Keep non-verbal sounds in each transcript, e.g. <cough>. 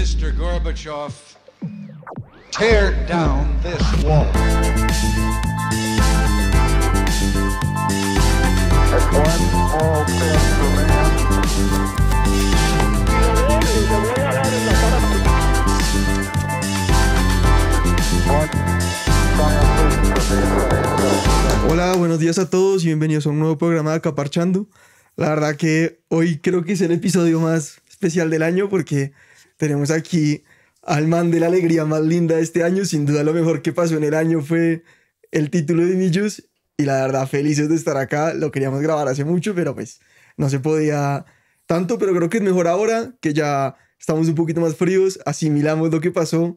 Mr. Gorbachev, tear down this wall. Hola, buenos días a todos y bienvenidos a un nuevo programa de Caparchando. La verdad que hoy creo que es el episodio más especial del año porque tenemos aquí al man de la alegría más linda de este año. Sin duda lo mejor que pasó en el año fue el título de Millus. Y la verdad, felices de estar acá. Lo queríamos grabar hace mucho, pero pues no se podía tanto. Pero creo que es mejor ahora que ya estamos un poquito más fríos, asimilamos lo que pasó,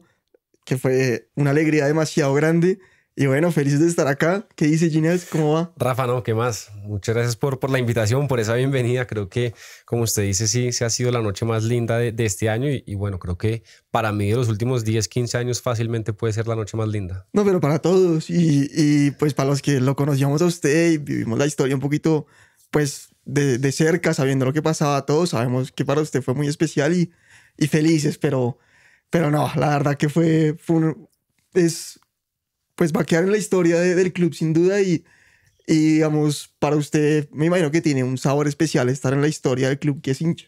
que fue una alegría demasiado grande. Y bueno, feliz de estar acá. ¿Qué dice Ginés? ¿Cómo va? Rafa, no, ¿qué más? Muchas gracias por, por la invitación, por esa bienvenida. Creo que, como usted dice, sí, se ha sido la noche más linda de, este año. Y, bueno, creo que para mí de los últimos 10, 15 años fácilmente puede ser la noche más linda. No, pero para todos. Y, pues para los que lo conocíamos a usted y vivimos la historia un poquito, pues de, cerca, sabiendo lo que pasaba todos, sabemos que para usted fue muy especial y, felices, pero, pero no, la verdad que fue, es pues va a quedar en la historia del club sin duda y, digamos, para usted me imagino que tiene un sabor especial estar en la historia del club que es hincha.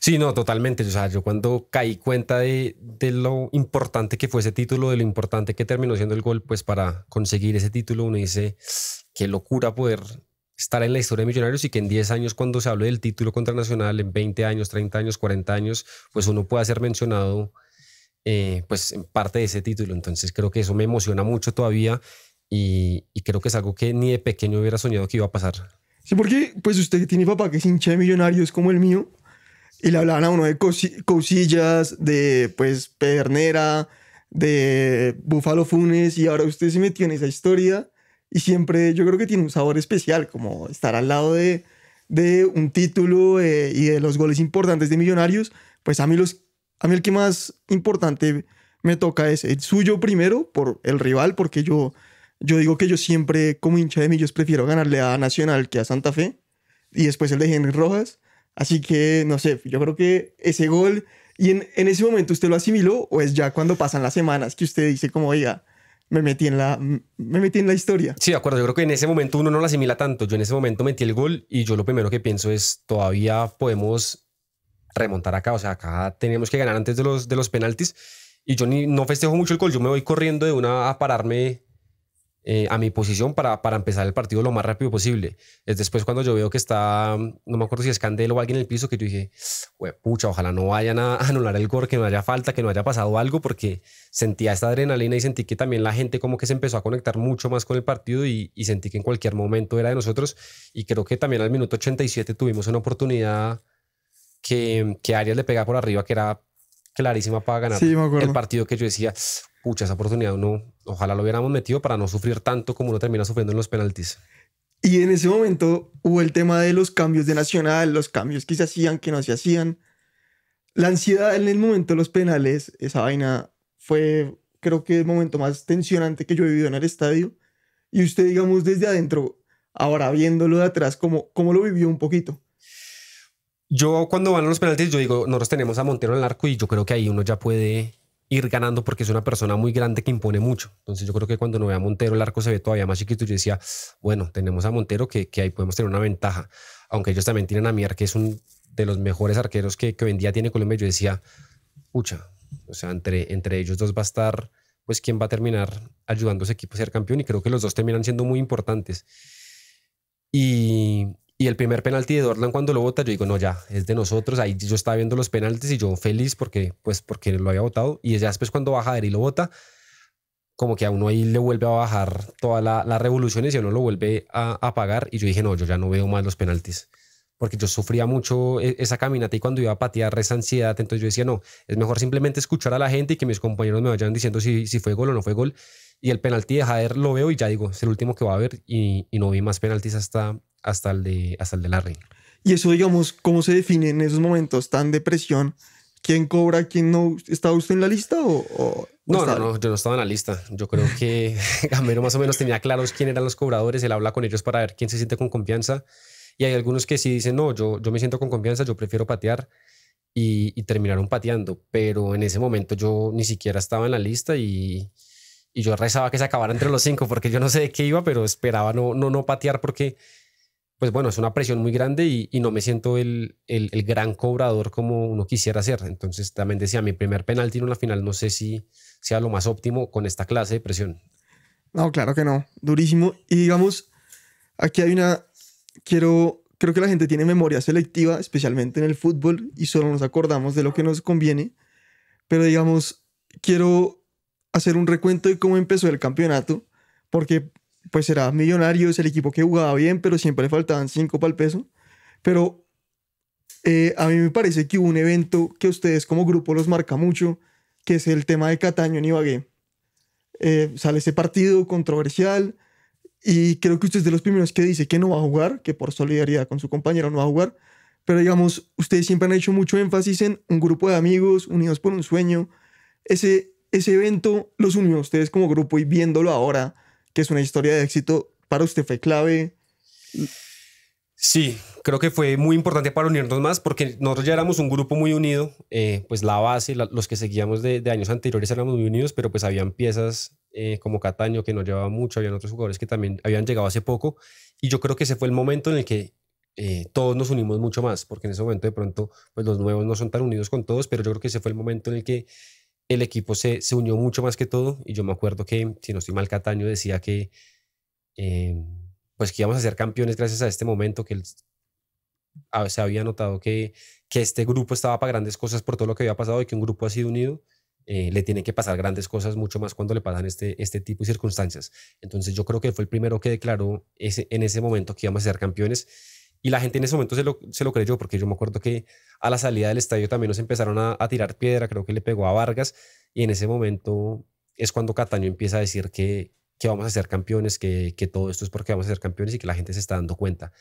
Sí, no, totalmente. O sea, yo cuando caí cuenta de, lo importante que fue ese título, de lo importante que terminó siendo el gol, pues para conseguir ese título uno dice, qué locura poder estar en la historia de Millonarios y que en 10 años, cuando se hable del título contra Nacional, en 20 años, 30 años, 40 años, pues uno pueda ser mencionado eh, pues en parte de ese título. Entonces creo que eso me emociona mucho todavía y, creo que es algo que ni de pequeño hubiera soñado que iba a pasar. Sí, porque pues usted tiene papá que es hincha de millonarios como el mío y le hablaban a uno de cosillas, de pues pernera, de búfalo funes y ahora usted se metió en esa historia y siempre yo creo que tiene un sabor especial como estar al lado de, un título eh, y de los goles importantes de millonarios. Pues a mí los a mí el que más importante me toca es el suyo primero por el rival, porque yo, yo digo que yo siempre, como hincha de Millos, prefiero ganarle a Nacional que a Santa Fe. Y después el de Henry Rojas. Así que, no sé, yo creo que ese gol... Y en, en ese momento usted lo asimiló o es ya cuando pasan las semanas que usted dice como, oiga, me metí en la, me metí en la historia. Sí, de acuerdo. Yo creo que en ese momento uno no lo asimila tanto. Yo en ese momento metí el gol y yo lo primero que pienso es todavía podemos remontar acá. O sea, acá teníamos que ganar antes de los, de los penaltis. Y yo no festejo mucho el gol. Yo me voy corriendo de una a pararme eh, a mi posición para, para empezar el partido lo más rápido posible. Es después cuando yo veo que está, no me acuerdo si es Candelo o alguien en el piso, que yo dije, pucha, ojalá no vayan a <laughs> anular el gol, que no haya falta, que no haya pasado algo, porque sentía esta adrenalina y sentí que también la gente como que se empezó a conectar mucho más con el partido y, y sentí que en cualquier momento era de nosotros. Y creo que también al minuto 87 tuvimos una oportunidad que, que Arias le pegaba por arriba, que era clarísima para ganar el partido que yo decía, pucha, esa oportunidad no, ojalá lo hubiéramos metido para no sufrir tanto como uno termina sufriendo en los penaltis. Y en ese momento hubo el tema de los cambios de Nacional, los cambios que se hacían, que no se hacían. La ansiedad en el momento de los penales, esa vaina fue creo que el momento más tensionante que yo he vivido en el estadio. Y usted, digamos, desde adentro, ahora viéndolo de atrás, ¿cómo, cómo lo vivió un poquito? yo cuando van a los penaltis, yo digo, nosotros tenemos a Montero en el arco y yo creo que ahí uno ya puede ir ganando porque es una persona muy grande que impone mucho. Entonces yo creo que cuando no ve a Montero el arco se ve todavía más chiquito. Yo decía, bueno, tenemos a Montero que, que ahí podemos tener una ventaja. Aunque ellos también tienen a Mier, que es un de los mejores arqueros que, que hoy en día tiene Colombia. Yo decía, pucha, o sea, entre, entre ellos dos va a estar, pues, quién va a terminar ayudando a ese equipo a ser campeón. Y creo que los dos terminan siendo muy importantes. Y, y el primer penalti de Dorlan cuando lo vota, yo digo, no, ya, es de nosotros. Ahí yo estaba viendo los penaltis y yo feliz porque, pues, porque lo había votado. Y ya después cuando baja y lo vota, como que a uno ahí le vuelve a bajar todas las la revoluciones y a uno lo vuelve a, apagar. pagar. Y yo dije, no, yo ya no veo más los penaltis. Porque yo sufría mucho e, esa caminata y cuando iba a patear esa ansiedad, entonces yo decía, no, es mejor simplemente escuchar a la gente y que mis compañeros me vayan diciendo si, si fue gol o no fue gol. Y el penalti de Jader lo veo y ya digo, es el último que va a haber y, y no vi más penaltis hasta, hasta el de, hasta el de Larry. Y eso, digamos, ¿cómo se define en esos momentos tan de presión? ¿Quién cobra, quién no? ¿Estaba usted en la lista o...? no, no, no, yo no estaba en la lista. Yo creo que <laughs> Gamero más o menos tenía claros quién eran los cobradores, él habla con ellos para ver quién se siente con confianza. Y hay algunos que sí dicen, no, yo, yo me siento con confianza, yo prefiero patear. Y, y terminaron pateando, pero en ese momento yo ni siquiera estaba en la lista y, y yo rezaba que se acabara entre los cinco porque yo no sé de qué iba, pero esperaba no, no, no patear porque pues bueno, es una presión muy grande y, no me siento el, el, gran cobrador como uno quisiera ser. Entonces también decía, mi primer penalti en una final, no sé si sea lo más óptimo con esta clase de presión. No, claro que no, durísimo. Y digamos, aquí hay una, quiero, creo que la gente tiene memoria selectiva, especialmente en el fútbol, y solo nos acordamos de lo que nos conviene. Pero digamos, quiero hacer un recuento de cómo empezó el campeonato, porque pues era Millonarios, el equipo que jugaba bien, pero siempre le faltaban cinco para el peso. Pero eh, a mí me parece que hubo un evento que ustedes como grupo los marca mucho, que es el tema de Cataño en Ibagué. Eh, sale ese partido controversial y creo que usted es de los primeros que dice que no va a jugar, que por solidaridad con su compañero no va a jugar. Pero digamos, ustedes siempre han hecho mucho énfasis en un grupo de amigos unidos por un sueño. Ese, ese evento los unió a ustedes como grupo y viéndolo ahora que es una historia de éxito, para usted fue clave. Sí, creo que fue muy importante para unirnos más porque nosotros ya éramos un grupo muy unido, eh, pues la base, los que seguíamos de, años anteriores éramos muy unidos, pero pues habían piezas eh, como Cataño que nos llevaba mucho, habían otros jugadores que también habían llegado hace poco y yo creo que ese fue el momento en el que eh, todos nos unimos mucho más, porque en ese momento de pronto pues los nuevos no son tan unidos con todos, pero yo creo que ese fue el momento en el que el equipo se, unió mucho más que todo. Y yo me acuerdo que, si no estoy mal, Cataño decía que, em, pues que íbamos a ser campeones gracias a este momento, que se había notado que, que este grupo estaba para grandes cosas por todo lo que había pasado y que un grupo ha sido unido. Eh, le tiene que pasar grandes cosas, mucho más cuando le pasan este, este tipo de circunstancias. Entonces yo creo que fue el primero que declaró ese, en ese momento que íbamos a ser campeones y la gente en ese momento se lo, se lo creyó, porque yo me acuerdo que a la salida del estadio también nos empezaron a, tirar piedra, creo que le pegó a Vargas, y en ese momento es cuando Cataño empieza a decir que, que vamos a ser campeones, que, que, todo esto es porque vamos a ser campeones y que la gente se está dando cuenta.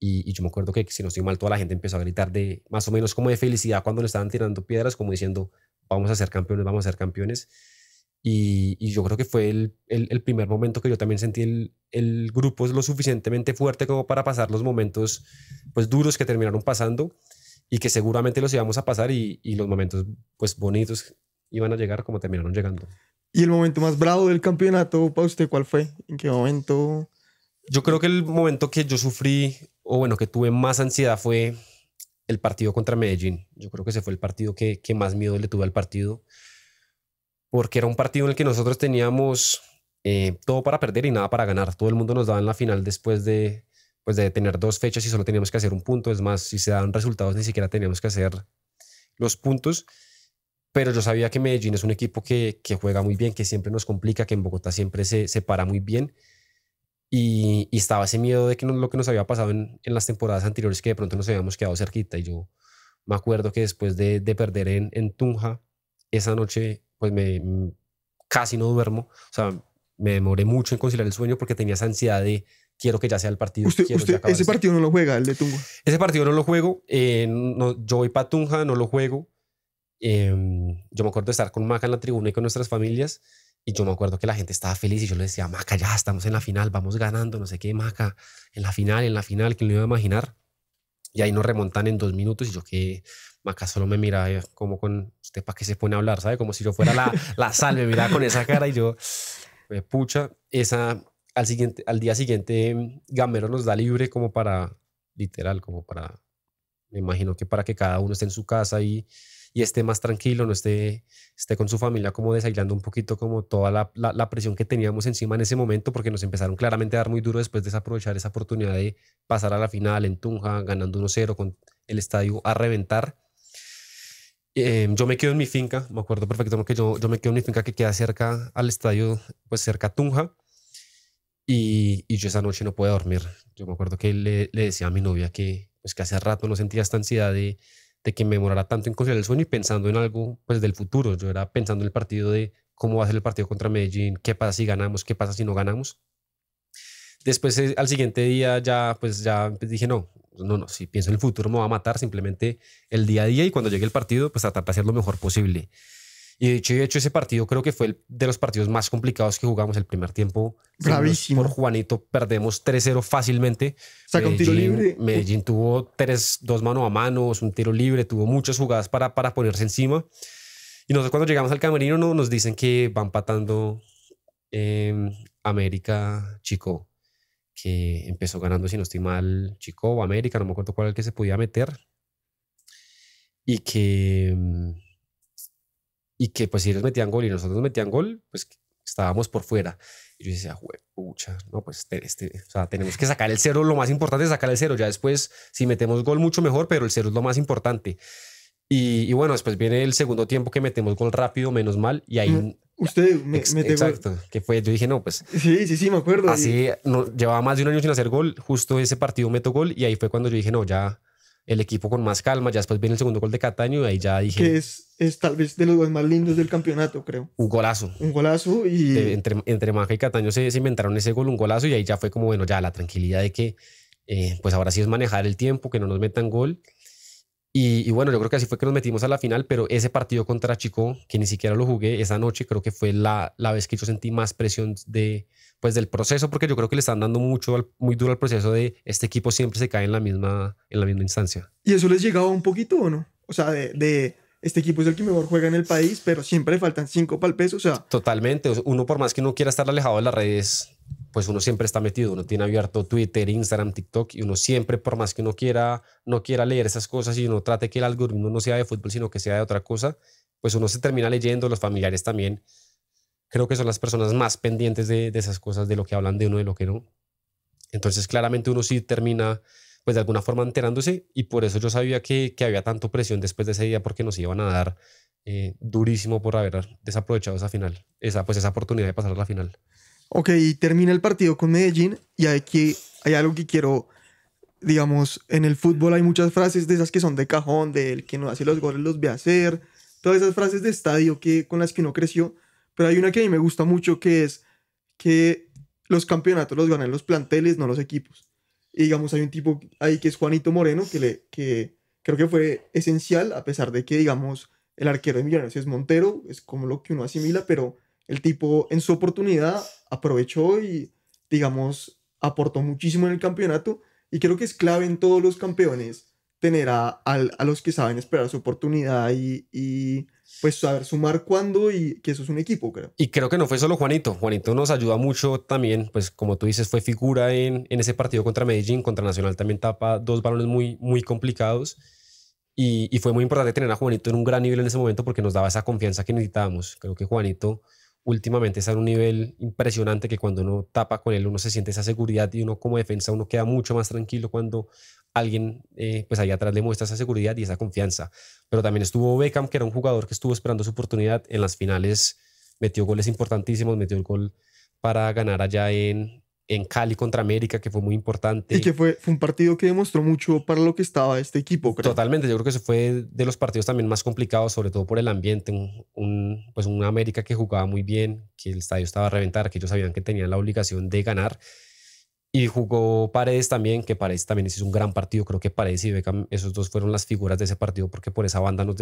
Y, yo me acuerdo que, si no estoy mal, toda la gente empezó a gritar de más o menos como de felicidad cuando le estaban tirando piedras, como diciendo, vamos a ser campeones, vamos a ser campeones. Y, yo creo que fue el, primer momento que yo también sentí el, grupo es lo suficientemente fuerte como para pasar los momentos pues duros que terminaron pasando y que seguramente los íbamos a pasar y, y los momentos pues bonitos iban a llegar como terminaron llegando. ¿Y el momento más bravo del campeonato para usted cuál fue? ¿En qué momento? Yo creo que el momento que yo sufrí, o bueno, que tuve más ansiedad fue el partido contra Medellín. Yo creo que ese fue el partido que, que más miedo le tuve al partido porque era un partido en el que nosotros teníamos eh, todo para perder y nada para ganar. Todo el mundo nos daba en la final después de, pues de tener dos fechas y solo teníamos que hacer un punto. Es más, si se daban resultados ni siquiera teníamos que hacer los puntos. Pero yo sabía que Medellín es un equipo que, que juega muy bien, que siempre nos complica, que en Bogotá siempre se, se para muy bien. Y, y, estaba ese miedo de que lo que nos había pasado en, en, las temporadas anteriores, que de pronto nos habíamos quedado cerquita. Y yo me acuerdo que después de, de perder en, en Tunja, esa noche pues me mm, casi no duermo, o sea, me demoré mucho en conciliar el sueño porque tenía esa ansiedad de quiero que ya sea el partido. ese partido no lo juega, el de Tunja. Ese partido no lo juego, eh, yo voy para Tunja, no lo juego. Em, yo me acuerdo de estar con Maca en la tribuna y con nuestras familias. Y yo me acuerdo que la gente estaba feliz y yo le decía, Maca, ya estamos en la final, vamos ganando, no sé qué, Maca, en la final, en la final, que lo iba a imaginar y ahí nos remontan en dos minutos y yo que Maca solo me mira eh, como con usted para que se pone a hablar, ¿sabe? Como si yo fuera la, <laughs> la sal, me miraba con esa cara y yo, pucha, esa, al, siguiente, al día siguiente mm, Gamero nos da libre como para, literal, como para, me imagino que para que cada uno esté en su casa y y esté más tranquilo, no esté, esté con su familia como desailando un poquito como toda la, la, presión que teníamos encima en ese momento, porque nos empezaron claramente a dar muy duro después de desaprovechar esa oportunidad de pasar a la final en Tunja, ganando 1-0 con el estadio a reventar. Eh, yo me quedo en mi finca, me acuerdo perfectamente que yo, yo me quedo en mi finca que queda cerca al estadio, pues cerca a Tunja. Y, y, yo esa noche no pude dormir. Yo me acuerdo que le, le decía a mi novia que, pues que hace rato no sentía esta ansiedad de, de que me demorara tanto en conciliar el sueño y pensando en algo pues del futuro. Yo era pensando en el partido de cómo va a ser el partido contra Medellín, qué pasa si ganamos, qué pasa si no ganamos. Después eh, al siguiente día ya pues ya dije no, no, no, si pienso en el futuro me va a matar, simplemente el día a día y cuando llegue el partido pues tratar de hacer lo mejor posible. Y de hecho, hecho, ese partido creo que fue el de los partidos más complicados que jugamos el primer tiempo. gravísimo Por Juanito perdemos 3-0 fácilmente. Medellín, tiro libre. Medellín tuvo tres, dos manos a manos, un tiro libre, tuvo muchas jugadas para, para ponerse encima. Y nosotros cuando llegamos al camerino no, nos dicen que va patando em, América Chico, que empezó ganando, si no estoy mal, Chico o América, no me acuerdo cuál era el que se podía meter. Y que em, y que pues si ellos metían gol y nosotros metían gol, pues estábamos por fuera. Y yo decía, pucha, no, pues este, este, o sea, tenemos que sacar el cero, lo más importante es sacar el cero, ya después si metemos gol mucho mejor, pero el cero es lo más importante. Y, bueno, después viene el segundo tiempo que metemos gol rápido, menos mal, y ahí... Mm, usted me, me Exacto, que fue, yo dije, no, pues... Sí, sí, sí, me acuerdo. Así, no, llevaba más de un año sin hacer gol, justo ese partido meto gol, y ahí fue cuando yo dije, no, ya el equipo con más calma. Ya después viene el segundo gol de Cataño y ahí ya dije. Que es, es tal vez de los dos más lindos del campeonato, creo. Un golazo. Un golazo y. Eh, entre, entre Maja y Cataño se, se, inventaron ese gol, un golazo y ahí ya fue como, bueno, ya la tranquilidad de que, eh, pues ahora sí es manejar el tiempo, que no nos metan gol. Y, bueno, yo creo que así fue que nos metimos a la final, pero ese partido contra Chico, que ni siquiera lo jugué esa noche, creo que fue la, la vez que yo sentí más presión de, pues, del proceso, porque yo creo que le están dando mucho, muy duro al proceso de este equipo siempre se cae en la misma, en la misma instancia. ¿Y eso les llegaba un poquito o no? O sea, de, de este equipo es el que mejor juega en el país, pero siempre le faltan cinco palpes, o sea. Totalmente, uno por más que no quiera estar alejado de las redes, pues uno siempre está metido, uno tiene abierto Twitter, Instagram, TikTok y uno siempre, por más que uno quiera, no quiera leer esas cosas y uno trate que el algoritmo no sea de fútbol, sino que sea de otra cosa, pues uno se termina leyendo, los familiares también. Creo que son las personas más pendientes de, esas cosas, de lo que hablan de uno, de lo que no. Entonces, claramente uno sí termina, pues de alguna forma enterándose y por eso yo sabía que, había tanto presión después de ese día porque nos iban a dar eh, durísimo por haber desaprovechado esa final, esa, pues esa oportunidad de pasar a la final. Ok, termina el partido con Medellín y aquí hay algo que quiero, digamos, en el fútbol hay muchas frases de esas que son de cajón, de el que no hace los goles los ve hacer, todas esas frases de estadio que, con las que uno creció, pero hay una que a mí me gusta mucho que es que los campeonatos los ganan los planteles, no los equipos. Y digamos, hay un tipo ahí que es Juanito Moreno, que, le, que creo que fue esencial, a pesar de que, digamos, el arquero de Millonarios es Montero, es como lo que uno asimila, pero el tipo en su oportunidad aprovechó y, digamos, aportó muchísimo en el campeonato y creo que es clave en todos los campeones tener a, los que saben esperar su oportunidad y, y pues saber sumar cuándo y que eso es un equipo, creo. Y creo que no fue solo Juanito. Juanito nos ayuda mucho también, pues como tú dices, fue figura en, en ese partido contra Medellín, contra Nacional también tapa dos balones muy, muy complicados. Y, y, fue muy importante tener a Juanito en un gran nivel en ese momento porque nos daba esa confianza que necesitábamos. Creo que Juanito últimamente está en un nivel impresionante que cuando uno tapa con él uno se siente esa seguridad y uno como defensa uno queda mucho más tranquilo cuando alguien eh, pues allá atrás le muestra esa seguridad y esa confianza. Pero también estuvo Beckham, que era un jugador que estuvo esperando su oportunidad en las finales, metió goles importantísimos, metió el gol para ganar allá en, en Cali contra América, que fue muy importante. Y que fue, fue un partido que demostró mucho para lo que estaba este equipo. Creo. Totalmente, yo creo que se fue de los partidos también más complicados, sobre todo por el ambiente. Un, un, pues una América que jugaba muy bien, que el estadio estaba a reventar, que ellos sabían que tenían la obligación de ganar. Y jugó Paredes también, que Paredes también hizo un gran partido. Creo que Paredes y Beckham, esos dos fueron las figuras de ese partido, porque por esa banda nos,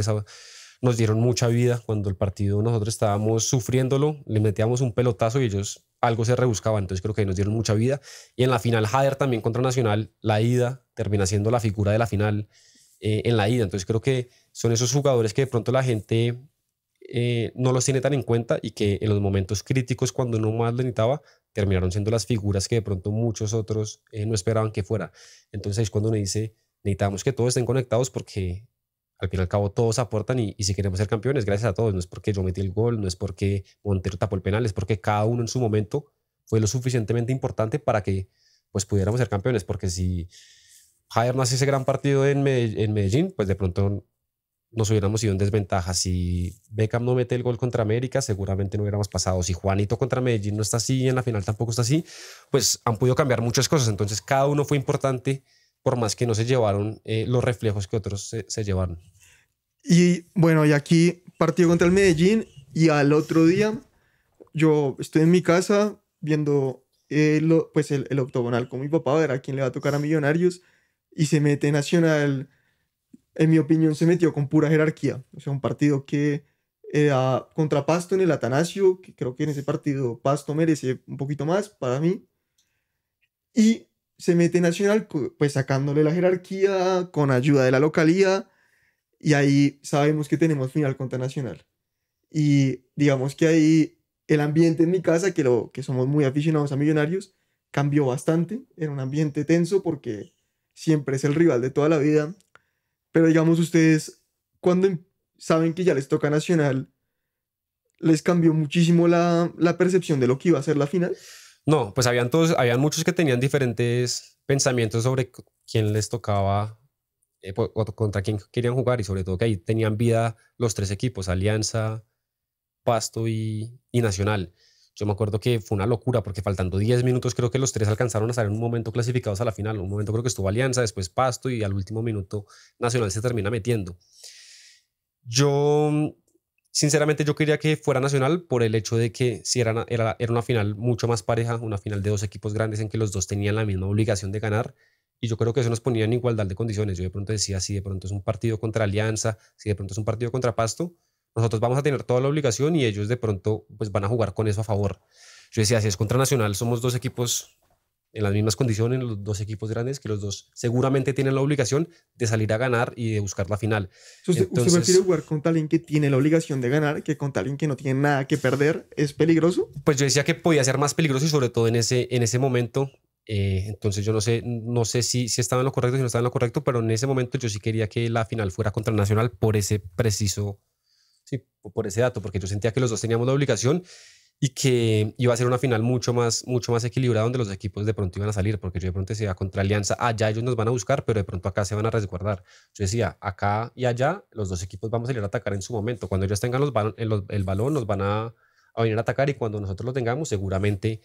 nos dieron mucha vida. Cuando el partido nosotros estábamos sufriéndolo, le metíamos un pelotazo y ellos algo se rebuscaba, entonces creo que nos dieron mucha vida. Y en la final, Jader también contra Nacional, la ida termina siendo la figura de la final eh, en la ida. Entonces creo que son esos jugadores que de pronto la gente eh, no los tiene tan en cuenta y que en los momentos críticos, cuando uno más lo necesitaba, terminaron siendo las figuras que de pronto muchos otros eh, no esperaban que fuera. Entonces es cuando uno dice, necesitamos que todos estén conectados porque al fin y al cabo todos aportan y, si queremos ser campeones, gracias a todos. No es porque yo metí el gol, no es porque Montero tapó el penal, es porque cada uno en su momento fue lo suficientemente importante para que pues pudiéramos ser campeones. Porque si Javier no hace ese gran partido en, en Medellín, pues de pronto nos hubiéramos ido en desventaja. Si Beckham no mete el gol contra América, seguramente no hubiéramos pasado. Si Juanito contra Medellín no está así en la final tampoco está así, pues han podido cambiar muchas cosas. Entonces cada uno fue importante por más que no se llevaron eh, los reflejos que otros se, llevaron. Y bueno, y aquí partido contra el Medellín y al otro día yo estoy en mi casa viendo eh, pues el, el, octogonal con mi papá, a ver a quién le va a tocar a Millonarios y se mete Nacional, en mi opinión se metió con pura jerarquía, o sea, un partido que era eh, contra Pasto en el Atanasio, que creo que en ese partido Pasto merece un poquito más para mí. Y se mete Nacional pues sacándole la jerarquía con ayuda de la localidad y ahí sabemos que tenemos final contra Nacional. Y digamos que ahí el ambiente en mi casa, que, lo, que somos muy aficionados a Millonarios, cambió bastante. Era un ambiente tenso porque siempre es el rival de toda la vida. Pero digamos ustedes, cuando em, saben que ya les toca Nacional, les cambió muchísimo la, la percepción de lo que iba a ser la final. No, pues habían todos, habían muchos que tenían diferentes pensamientos sobre quién les tocaba eh, contra quién querían jugar y sobre todo que ahí tenían vida los tres equipos, Alianza, Pasto y, y Nacional. Yo me acuerdo que fue una locura porque faltando 10 minutos creo que los tres alcanzaron a estar en un momento clasificados a la final. Un momento creo que estuvo Alianza, después Pasto y al último minuto Nacional se termina metiendo. Yo Sinceramente yo quería que fuera nacional por el hecho de que si era, era, una final mucho más pareja, una final de dos equipos grandes en que los dos tenían la misma obligación de ganar y yo creo que eso nos ponía en igualdad de condiciones. Yo de pronto decía, si de pronto es un partido contra Alianza, si de pronto es un partido contra Pasto, nosotros vamos a tener toda la obligación y ellos de pronto pues van a jugar con eso a favor. Yo decía, si es contra Nacional, somos dos equipos en las mismas condiciones los dos equipos grandes, que los dos seguramente tienen la obligación de salir a ganar y de buscar la final. Entonces, ¿Usted prefiere jugar contra alguien que tiene la obligación de ganar que con alguien que no tiene nada que perder? ¿Es peligroso? Pues yo decía que podía ser más peligroso y sobre todo en ese, en ese momento eh, entonces yo no sé, no sé si, si estaba en lo correcto, si no estaba en lo correcto, pero en ese momento yo sí quería que la final fuera contra Nacional por ese preciso, sí, por ese dato, porque yo sentía que los dos teníamos la obligación y que iba a ser una final mucho más, mucho más equilibrada donde los equipos de pronto iban a salir, porque yo de pronto decía contra Alianza, allá ah, ellos nos van a buscar, pero de pronto acá se van a resguardar. Yo decía, acá y allá los dos equipos vamos a ir a atacar en su momento. Cuando ellos tengan los, eh, el, balón, nos van a, venir a atacar y cuando nosotros lo tengamos, seguramente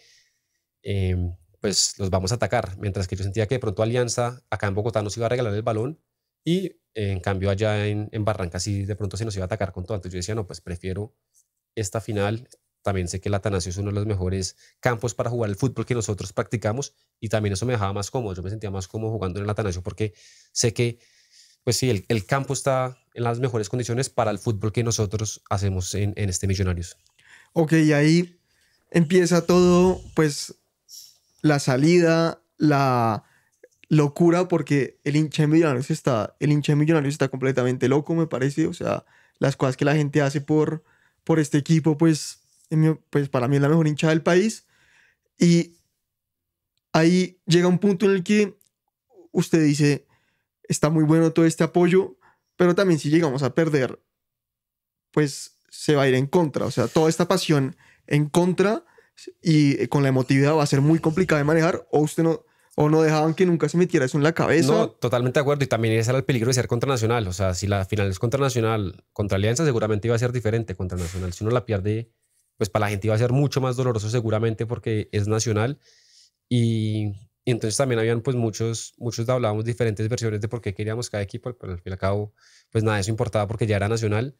em, pues los vamos a atacar. Mientras que yo sentía que de pronto Alianza acá en Bogotá nos iba a regalar el balón y en cambio allá en, en Barranca sí de pronto se nos iba a atacar con todo. Entonces yo decía, no, pues prefiero esta final también sé que el Atanasio es uno de los mejores campos para jugar el fútbol que nosotros practicamos y también eso me dejaba más cómodo. Yo me sentía más cómodo jugando en el Atanasio porque sé que, pues sí, el, campo está en las mejores condiciones para el fútbol que nosotros hacemos en, este Millonarios. Ok, y ahí empieza todo, pues la salida, la locura, porque el hincha Millonarios está, el está completamente loco, me parece. O sea, las cosas que la gente hace por, por este equipo, pues pues para mí es la mejor hinchada del país. Y ahí llega un punto en el que usted dice, está muy bueno todo este apoyo, pero también si llegamos a perder, pues se va a ir en contra. O sea, toda esta pasión en contra y con la emotividad va a ser muy complicada de manejar o usted no o no dejaban que nunca se metiera eso en la cabeza. No, totalmente de acuerdo. Y también ese era el peligro de ser contra Nacional. O sea, si la final es contra Nacional, contra Alianza seguramente iba a ser diferente contra Nacional. Si uno la pierde pues para la gente iba a ser mucho más doloroso seguramente porque es nacional. Y, entonces también habían pues muchos, muchos hablábamos diferentes versiones de por qué queríamos cada equipo, pero al fin y al cabo pues nada, eso importaba porque ya era nacional.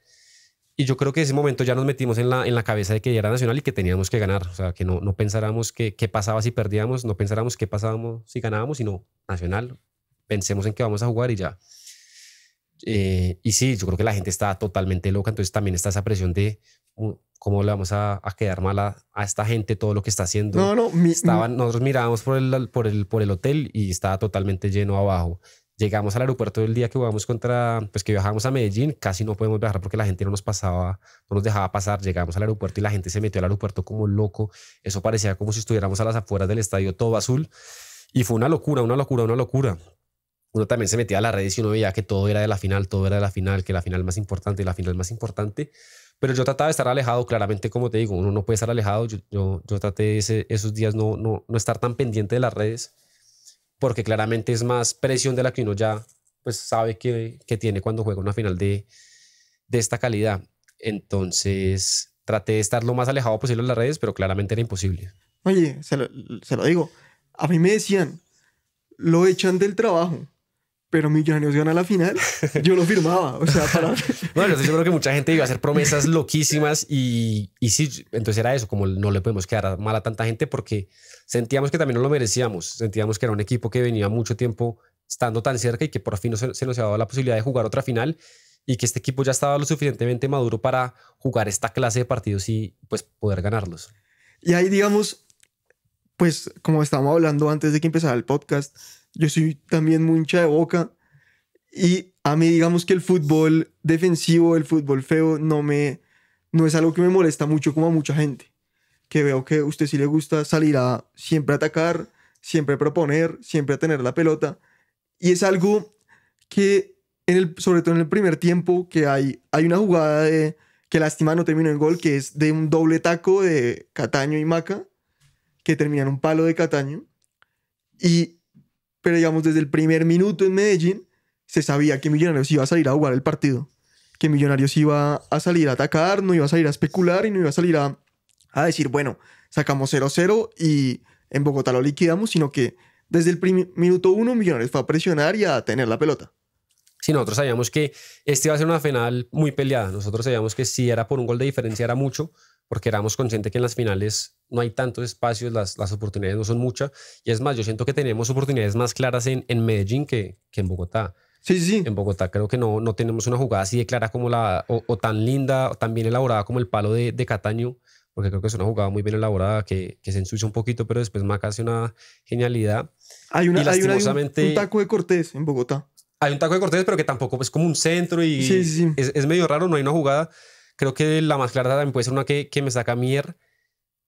Y yo creo que en ese momento ya nos metimos en la, en la cabeza de que ya era nacional y que teníamos que ganar. O sea, que no, no pensáramos qué pasaba si perdíamos, no pensáramos qué pasábamos si ganábamos, sino nacional. Pensemos en qué vamos a jugar y ya. Eh, y sí, yo creo que la gente está totalmente loca, entonces también está esa presión de cómo le vamos a, quedar mal a, esta gente todo lo que está haciendo. No, no, nosotros mirábamos por el, por, el, por el hotel y estaba totalmente lleno abajo. Llegamos al aeropuerto el día que jugamos contra, pues que viajamos a Medellín, casi no podemos viajar porque la gente no nos pasaba, no nos dejaba pasar. Llegamos al aeropuerto y la gente se metió al aeropuerto como loco. Eso parecía como si estuviéramos a las afueras del estadio todo azul. Y fue una locura, una locura, una locura uno también se metía a las redes y uno veía que todo era de la final, todo era de la final, que la final más importante, la final más importante. Pero yo trataba de estar alejado, claramente, como te digo, uno no puede estar alejado. Yo, yo, traté esos días no, no, estar tan pendiente de las redes, porque claramente es más presión de la que uno ya pues, sabe que, tiene cuando juega una final de, de esta calidad. Entonces, traté de estar lo más alejado posible de las redes, pero claramente era imposible. Oye, se lo digo. A mí me decían, lo echan del trabajo pero Millonarios gana la final, yo lo firmaba. O sea, <laughs> bueno, yo creo que mucha gente iba a hacer promesas loquísimas y, y sí, entonces era eso, como no le podemos quedar mal a tanta gente porque sentíamos que también no lo merecíamos. Sentíamos que era un equipo que venía mucho tiempo estando tan cerca y que por fin se, nos había dado la posibilidad de jugar otra final y que este equipo ya estaba lo suficientemente maduro para jugar esta clase de partidos y pues poder ganarlos. Y ahí, digamos, pues como estábamos hablando antes de que empezara el podcast, yo soy también mucha de boca y a mí digamos que el fútbol defensivo, el fútbol feo, no me, no es algo que me molesta mucho como a mucha gente, que veo que a usted sí le gusta salir a siempre atacar, siempre proponer, siempre a tener la pelota y es algo que en el, sobre todo en el primer tiempo que hay, hay una jugada que lástima no terminó en gol, que es de un doble taco de Cataño y Maca, que termina en un palo de Cataño. Y pero digamos desde el primer minuto en Medellín se sabía que Millonarios iba a salir a jugar el partido, que Millonarios iba a salir a atacar, no iba a salir a especular y no iba a salir a, a decir, bueno, sacamos 0-0 y en Bogotá lo liquidamos, sino que desde el primer minuto uno Millonarios fue a presionar y a tener la pelota. Sí, nosotros sabíamos que este iba a ser una final muy peleada. Nosotros sabíamos que si era por un gol de diferencia era mucho, porque éramos conscientes que en las finales no hay tantos espacios, las, las oportunidades no son muchas. Y es más, yo siento que tenemos oportunidades más claras en, en Medellín que, que en Bogotá. Sí, sí. En Bogotá creo que no, no tenemos una jugada así de clara como la, o, tan linda, o tan bien elaborada como el palo de, de Cataño, porque creo que es una jugada muy bien elaborada que, que se ensucia un poquito, pero después Maca hace una genialidad. Hay, una, y un taco de Cortés en Bogotá. Hay un taco de Cortés, pero que tampoco es como un centro y sí, Es, es, medio raro, no hay una jugada. Creo que la más clara también puede ser una que, que me saca mier,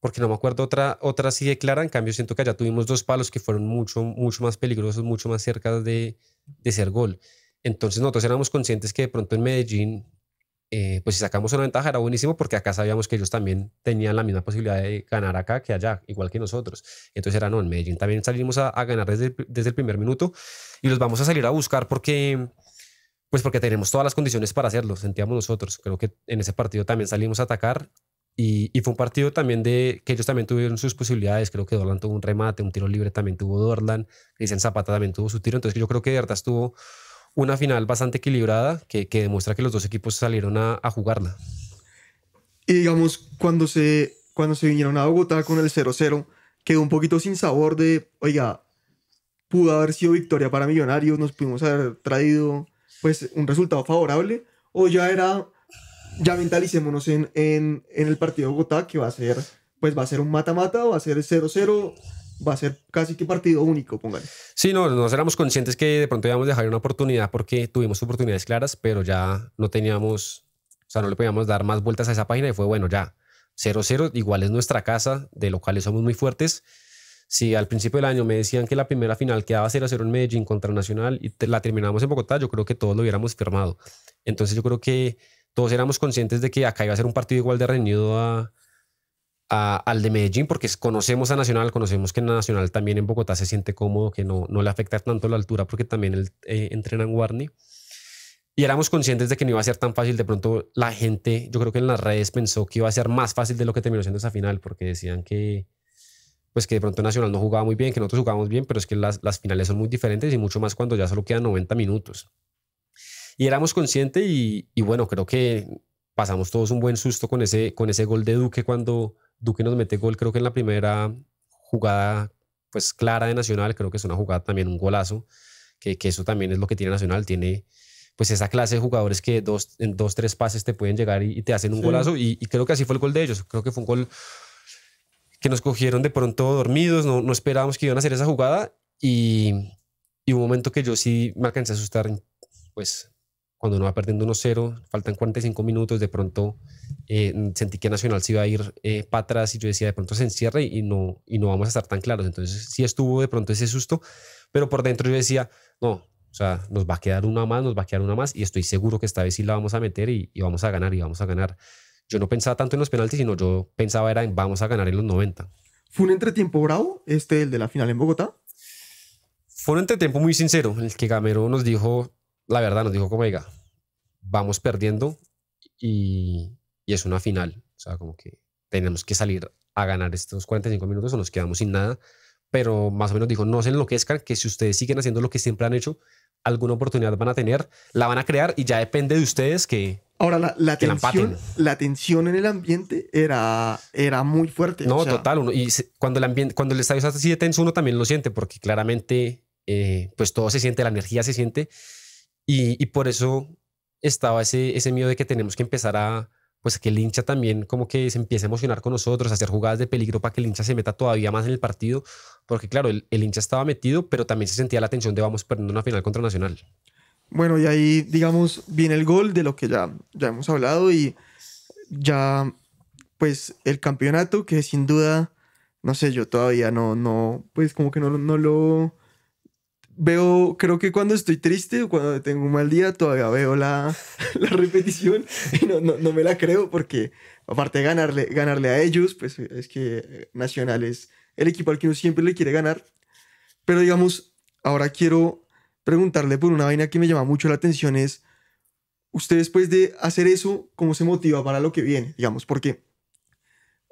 porque no me acuerdo otra, otra así de clara. En cambio, siento que allá tuvimos dos palos que fueron mucho, mucho más peligrosos, mucho más cerca de, de ser gol. Entonces, nosotros éramos conscientes que de pronto en Medellín, eh, pues si sacamos una ventaja era buenísimo porque acá sabíamos que ellos también tenían la misma posibilidad de ganar acá que allá, igual que nosotros. Entonces era, no, en Medellín también salimos a, a ganar desde, desde el primer minuto y los vamos a salir a buscar porque pues porque tenemos todas las condiciones para hacerlo, sentíamos nosotros. Creo que en ese partido también salimos a atacar y, fue un partido también de que ellos también tuvieron sus posibilidades. Creo que Dorland tuvo un remate, un tiro libre también tuvo Dorland, dicen Zapata también tuvo su tiro. Entonces yo creo que de verdad estuvo una final bastante equilibrada que, demuestra que los dos equipos salieron a, jugarla. Y digamos, cuando se, cuando se vinieron a Bogotá con el 0-0, quedó un poquito sin sabor de, oiga, pudo haber sido victoria para Millonarios, nos pudimos haber traído pues un resultado favorable o ya era, ya mentalicémonos en, en, en el partido de Bogotá que va a ser, pues va a ser un mata-mata, va a ser 0-0, va a ser casi que partido único, póngale. Sí, no, nos éramos conscientes que de pronto íbamos a dejar una oportunidad porque tuvimos oportunidades claras, pero ya no teníamos, o sea, no le podíamos dar más vueltas a esa página y fue bueno, ya, 0-0, igual es nuestra casa, de lo cual somos muy fuertes si al principio del año me decían que la primera final quedaba 0 a 0 en Medellín contra Nacional y la terminamos en Bogotá, yo creo que todos lo hubiéramos firmado. Entonces yo creo que todos éramos conscientes de que acá iba a ser un partido igual de reñido a, al de Medellín, porque conocemos a Nacional, conocemos que Nacional también en Bogotá se siente cómodo, que no, no le afecta tanto la altura porque también eh, entrenan Guarni. Y éramos conscientes de que no iba a ser tan fácil. De pronto la gente, yo creo que en las redes pensó que iba a ser más fácil de lo que terminó siendo esa final, porque decían que, pues que de pronto Nacional no jugaba muy bien, que nosotros jugábamos bien, pero es que las, finales son muy diferentes y mucho más cuando ya solo quedan 90 minutos. Y éramos conscientes y, bueno, creo que pasamos todos un buen susto con ese, con ese gol de Duque cuando Duque nos mete gol, creo que en la primera jugada pues clara de Nacional, creo que es una jugada también, un golazo, que, eso también es lo que tiene Nacional, tiene pues esa clase de jugadores que dos, en dos, tres pases te pueden llegar y, te hacen un golazo. Y, y, creo que así fue el gol de ellos. Creo que fue un gol que nos cogieron de pronto dormidos, no, no esperábamos que iban a hacer esa jugada y, y, un momento que yo sí me alcancé a asustar, pues cuando uno va perdiendo 1-0, faltan 45 minutos, de pronto eh, sentí que Nacional se iba a ir eh, para atrás y yo decía, de pronto se encierra y, no, y no vamos a estar tan claros. Entonces sí estuvo de pronto ese susto, pero por dentro yo decía, no, o sea, nos va a quedar una más, nos va a quedar una más y estoy seguro que esta vez sí la vamos a meter y, y vamos a ganar y vamos a ganar yo no pensaba tanto en los penaltis, sino yo pensaba era en vamos a ganar en los 90. ¿Fue un entretiempo bravo este, el de la final en Bogotá? Fue un entretiempo muy sincero, en el que Gamero nos dijo, la verdad, nos dijo como, diga vamos perdiendo y, y es una final. O sea, como que tenemos que salir a ganar estos 45 minutos o nos quedamos sin nada. Pero más o menos dijo, no se enloquezcan, que si ustedes siguen haciendo lo que siempre han hecho, alguna oportunidad van a tener, la van a crear y ya depende de ustedes que Ahora, la, la tensión, la, tensión en el ambiente era, era muy fuerte. No, total. y cuando, el ambiente, cuando el estadio está así de tenso, uno también lo siente, porque claramente, eh, pues todo se siente, la energía se siente. Y, por eso estaba ese, ese miedo de que tenemos que empezar a, pues que el hincha también como que se empiece a emocionar con nosotros, a hacer jugadas de peligro para que el hincha se meta todavía más en el partido, porque claro, el, el hincha estaba metido, pero también se sentía la tensión de vamos perdiendo una final contra Nacional. Bueno, y ahí, digamos, viene el gol de lo que ya, ya hemos hablado y ya, pues, el campeonato que sin duda, no sé, yo todavía no, no, pues como que no, no lo veo, creo que cuando estoy triste o cuando tengo un mal día, todavía veo la, <laughs> repetición y no, me la creo porque aparte de ganarle, ganarle a ellos, pues es que Nacional es el equipo al que uno siempre le quiere ganar. Pero digamos, ahora quiero preguntarle por una vaina que me llama mucho la atención es, usted después de hacer eso, ¿cómo se motiva para lo que viene? Digamos, porque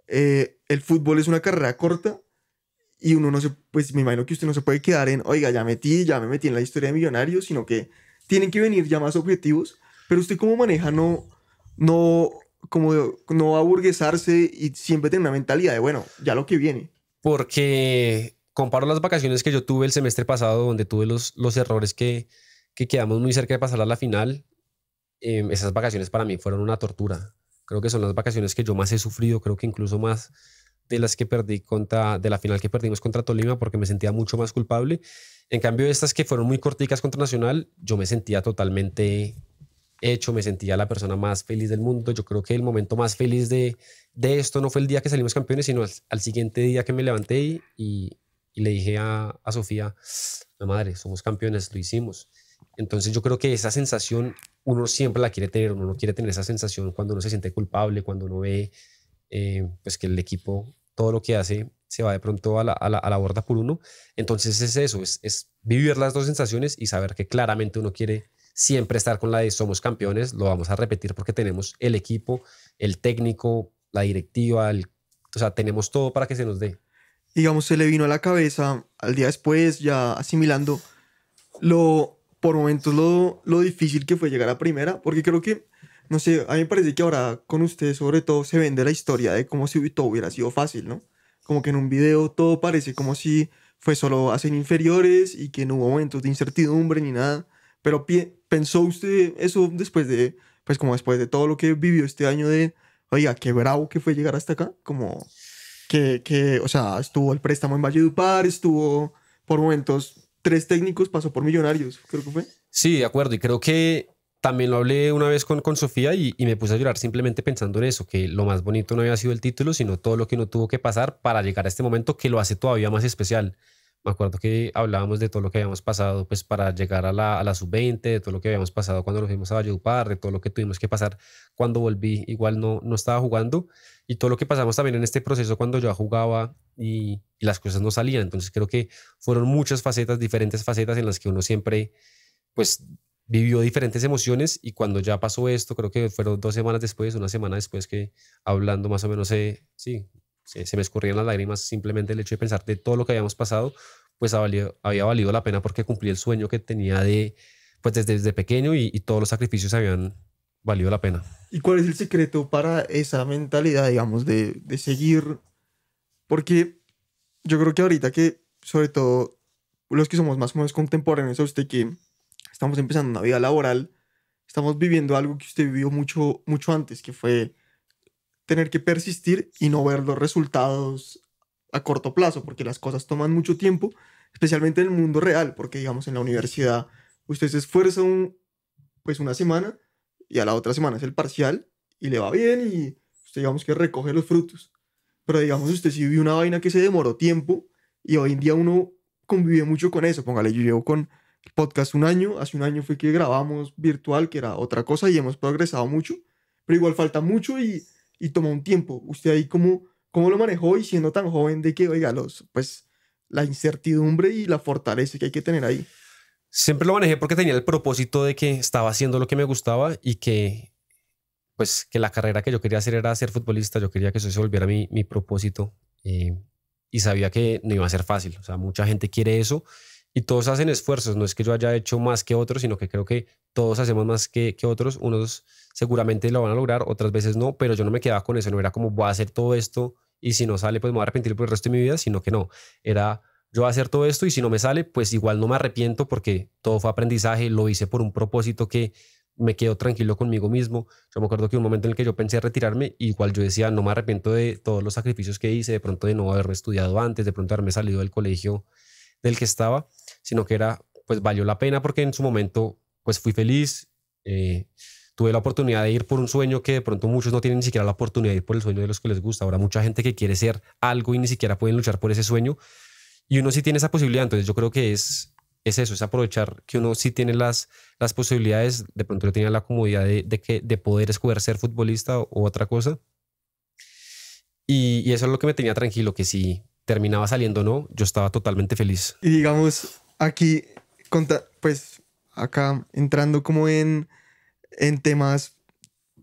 eh, el fútbol es una carrera corta y uno no se, pues me imagino que usted no se puede quedar en, oiga, ya metí, ya me metí en la historia de millonarios, sino que tienen que venir ya más objetivos, pero usted cómo maneja no, no, como no aburguesarse y siempre tener una mentalidad de, bueno, ya lo que viene. Porque comparo las vacaciones que yo tuve el semestre pasado, donde tuve los, los errores que, que quedamos muy cerca de pasar a la final, em, esas vacaciones para mí fueron una tortura. Creo que son las vacaciones que yo más he sufrido, creo que incluso más de las que perdí contra, de la final que perdimos contra Tolima, porque me sentía mucho más culpable. En cambio, estas que fueron muy corticas contra Nacional, yo me sentía totalmente hecho, me sentía la persona más feliz del mundo. Yo creo que el momento más feliz de, de esto no fue el día que salimos campeones, sino al, siguiente día que me levanté y, y le dije a, Sofía, la madre, somos campeones, lo hicimos. Entonces yo creo que esa sensación uno siempre la quiere tener, uno no quiere tener esa sensación cuando uno se siente culpable, cuando uno ve eh, pues que el equipo, todo lo que hace, se va de pronto a la, borda por uno. Entonces es eso, es, es, vivir las dos sensaciones y saber que claramente uno quiere siempre estar con la de somos campeones, lo vamos a repetir porque tenemos el equipo, el técnico, la directiva, el, o sea, tenemos todo para que se nos dé digamos, se le vino a la cabeza al día después, ya asimilando lo, por momentos lo, difícil que fue llegar a primera, porque creo que, no sé, a mí me parece que ahora con ustedes sobre todo se vende la historia de como si todo hubiera sido fácil, ¿no? Como que en un video todo parece como si fue solo hacer inferiores y que no hubo momentos de incertidumbre ni nada, pero pensó usted eso después de, pues como después de todo lo que vivió este año de, oiga, qué bravo que fue llegar hasta acá, como que, que, o sea, estuvo el préstamo en Valledupar, estuvo por momentos tres técnicos, pasó por Millonarios, creo que fue. Sí, de acuerdo, y creo que también lo hablé una vez con, con Sofía y, y, me puse a llorar simplemente pensando en eso, que lo más bonito no había sido el título, sino todo lo que no tuvo que pasar para llegar a este momento que lo hace todavía más especial. Me acuerdo que hablábamos de todo lo que habíamos pasado pues para llegar a la, a la sub-20, de todo lo que habíamos pasado cuando nos fuimos a Valledupar, de todo lo que tuvimos que pasar cuando volví, igual no, no estaba jugando, y todo lo que pasamos también en este proceso cuando yo jugaba y, las cosas no salían. Entonces creo que fueron muchas facetas, diferentes facetas en las que uno siempre pues vivió diferentes emociones y cuando ya pasó esto, creo que fueron dos semanas después, una semana después que hablando más o menos, eh, sí, se, me escurrían las lágrimas simplemente el hecho de pensar de todo lo que habíamos pasado, pues había, valido la pena porque cumplí el sueño que tenía de, pues desde, pequeño y, todos los sacrificios habían valido la pena. ¿Y cuál es el secreto para esa mentalidad, digamos, de, seguir? Porque yo creo que ahorita que, sobre todo los que somos más jóvenes contemporáneos, a usted que estamos empezando una vida laboral, estamos viviendo algo que usted vivió mucho, mucho antes, que fue tener que persistir y no ver los resultados a corto plazo, porque las cosas toman mucho tiempo, especialmente en el mundo real, porque digamos en la universidad usted se esfuerza un, pues una semana y a la otra semana es el parcial y le va bien y usted digamos que recoge los frutos. Pero digamos usted si vive una vaina que se demoró tiempo y hoy en día uno convive mucho con eso, póngale, yo llevo con el podcast un año, hace un año fue que grabamos virtual, que era otra cosa y hemos progresado mucho, pero igual falta mucho y y tomó un tiempo. ¿Usted ahí cómo, cómo lo manejó y siendo tan joven de que, oiga, pues la incertidumbre y la fortaleza que hay que tener ahí? Siempre lo manejé porque tenía el propósito de que estaba haciendo lo que me gustaba y que pues que la carrera que yo quería hacer era ser futbolista, yo quería que eso se volviera mi, propósito eh, y sabía que no iba a ser fácil, o sea, mucha gente quiere eso y todos hacen esfuerzos. No es que yo haya hecho más que otros, sino que creo que todos hacemos más que, otros. Unos seguramente lo van a lograr, otras veces no, pero yo no me quedaba con eso. No era como voy a hacer todo esto y si no sale, pues me voy a arrepentir por el resto de mi vida, sino que no. Era yo voy a hacer todo esto y si no me sale, pues igual no me arrepiento porque todo fue aprendizaje, lo hice por un propósito que me quedo tranquilo conmigo mismo. Yo me acuerdo que un momento en el que yo pensé retirarme, igual yo decía, no me arrepiento de todos los sacrificios que hice, de pronto de no haberme estudiado antes, de pronto haberme salido del colegio del que estaba sino que era, pues valió la pena porque en su momento, pues fui feliz, eh, tuve la oportunidad de ir por un sueño que de pronto muchos no tienen ni siquiera la oportunidad de ir por el sueño de los que les gusta. Ahora mucha gente que quiere ser algo y ni siquiera pueden luchar por ese sueño y uno sí tiene esa posibilidad, entonces yo creo que es, es eso, es aprovechar que uno sí tiene las, las posibilidades, de pronto yo tenía la comodidad de, de, que, de poder escoger ser futbolista o, otra cosa. Y, y, eso es lo que me tenía tranquilo, que si terminaba saliendo o no, yo estaba totalmente feliz. Y digamos, aquí, pues acá entrando como en, temas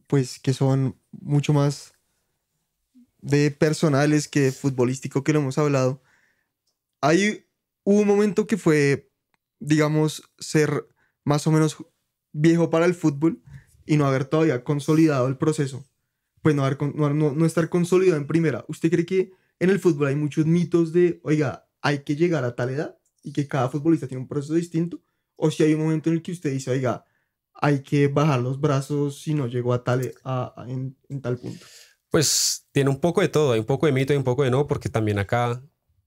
pues que son mucho más de personales que futbolístico que lo hemos hablado. Hay un momento que fue, digamos, ser más o menos viejo para el fútbol y no haber todavía consolidado el proceso. Pues no, no estar consolidado en primera. ¿Usted cree que en el fútbol hay muchos mitos de, oiga, hay que llegar a tal edad? y que cada futbolista tiene un proceso distinto, o si hay un momento en el que usted dice, oiga, hay que bajar los brazos si no llegó a tal, a, en, tal punto. Pues tiene un poco de todo, hay un poco de mito y un poco de no, porque también acá,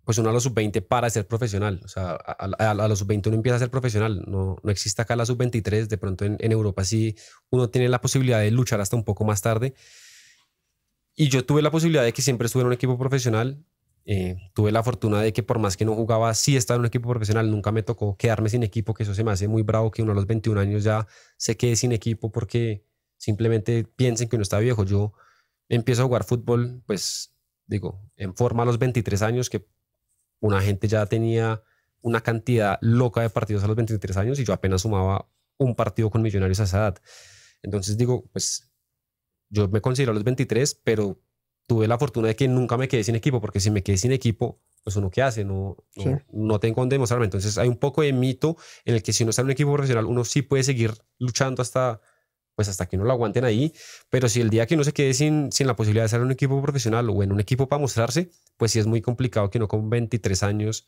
pues uno a los sub-20 para ser profesional, o sea, a, los sub-20 uno empieza a ser profesional, no, no existe acá la sub-23, de pronto en, en Europa sí uno tiene la posibilidad de luchar hasta un poco más tarde. Y yo tuve la posibilidad de que siempre estuve en un equipo profesional, eh, tuve la fortuna de que por más que no jugaba, sí estaba en un equipo profesional, nunca me tocó quedarme sin equipo, que eso se me hace muy bravo que uno a los 21 años ya se quede sin equipo porque simplemente piensen que uno está viejo. Yo empiezo a jugar fútbol, pues digo, en forma a los 23 años, que una gente ya tenía una cantidad loca de partidos a los 23 años y yo apenas sumaba un partido con millonarios a esa edad. Entonces digo, pues yo me considero a los 23, pero tuve la fortuna de que nunca me quedé sin equipo, porque si me quedé sin equipo, pues uno qué hace, no, no, tengo dónde demostrarme. Entonces hay un poco de mito en el que si uno está en un equipo profesional, uno sí puede seguir luchando hasta, pues hasta que no lo aguanten ahí, pero si el día que uno se quede sin, sin la posibilidad de ser en un equipo profesional o en un equipo para mostrarse, pues sí es muy complicado que uno con 23 años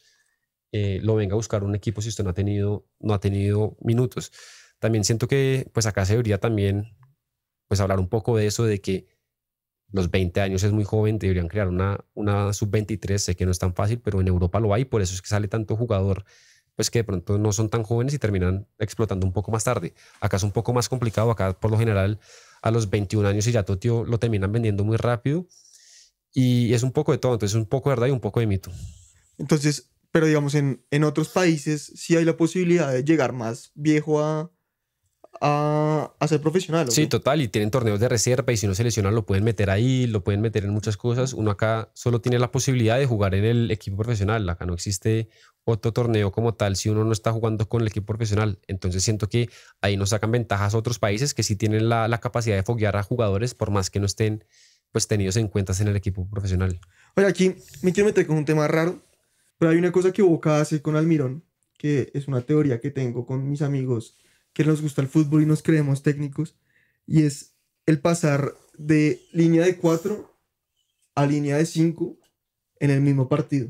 eh, lo venga a buscar un equipo si usted no ha tenido, no ha tenido minutos. También siento que pues acá se debería también pues hablar un poco de eso, de que los 20 años es muy joven, deberían crear una, una sub-23, sé que no es tan fácil, pero en Europa lo hay, por eso es que sale tanto jugador, pues que de pronto no son tan jóvenes y terminan explotando un poco más tarde. Acá es un poco más complicado, acá por lo general a los 21 años y ya Totio lo terminan vendiendo muy rápido y es un poco de todo, entonces es un poco de verdad y un poco de mito. Entonces, pero digamos, en, en otros países sí hay la posibilidad de llegar más viejo a, a, ser profesional. Sí, total, y tienen torneos de reserva y si no se lo pueden meter ahí, lo pueden meter en muchas cosas. Uno acá solo tiene la posibilidad de jugar en el equipo profesional, acá no existe otro torneo como tal si uno no está jugando con el equipo profesional. Entonces siento que ahí nos sacan ventajas otros países que sí tienen la, capacidad de foguear a jugadores por más que no estén pues tenidos en cuentas en el equipo profesional. Oye, aquí me quiero meter con un tema raro, pero hay una cosa que Boca hace con Almirón, que es una teoría que tengo con mis amigos que nos gusta el fútbol y nos creemos técnicos, y es el pasar de línea de 4 a línea de 5 en el mismo partido.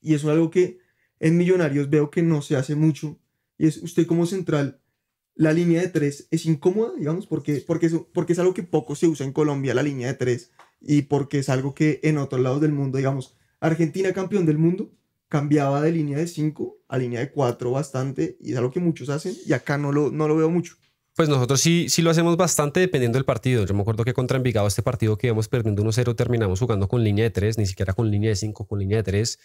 Y eso es algo que en Millonarios veo que no se hace mucho, y es usted como central, la línea de 3 es incómoda, digamos, porque, porque, es, porque es algo que poco se usa en Colombia, la línea de 3, y porque es algo que en otros lados del mundo, digamos, Argentina campeón del mundo, cambiaba de línea de 5 a línea de 4 bastante y es algo que muchos hacen y acá no lo, no lo veo mucho. Pues nosotros sí, sí lo hacemos bastante dependiendo del partido. Yo me acuerdo que contra Envigado este partido que íbamos perdiendo 1-0 terminamos jugando con línea de 3, ni siquiera con línea de 5, con línea de 3,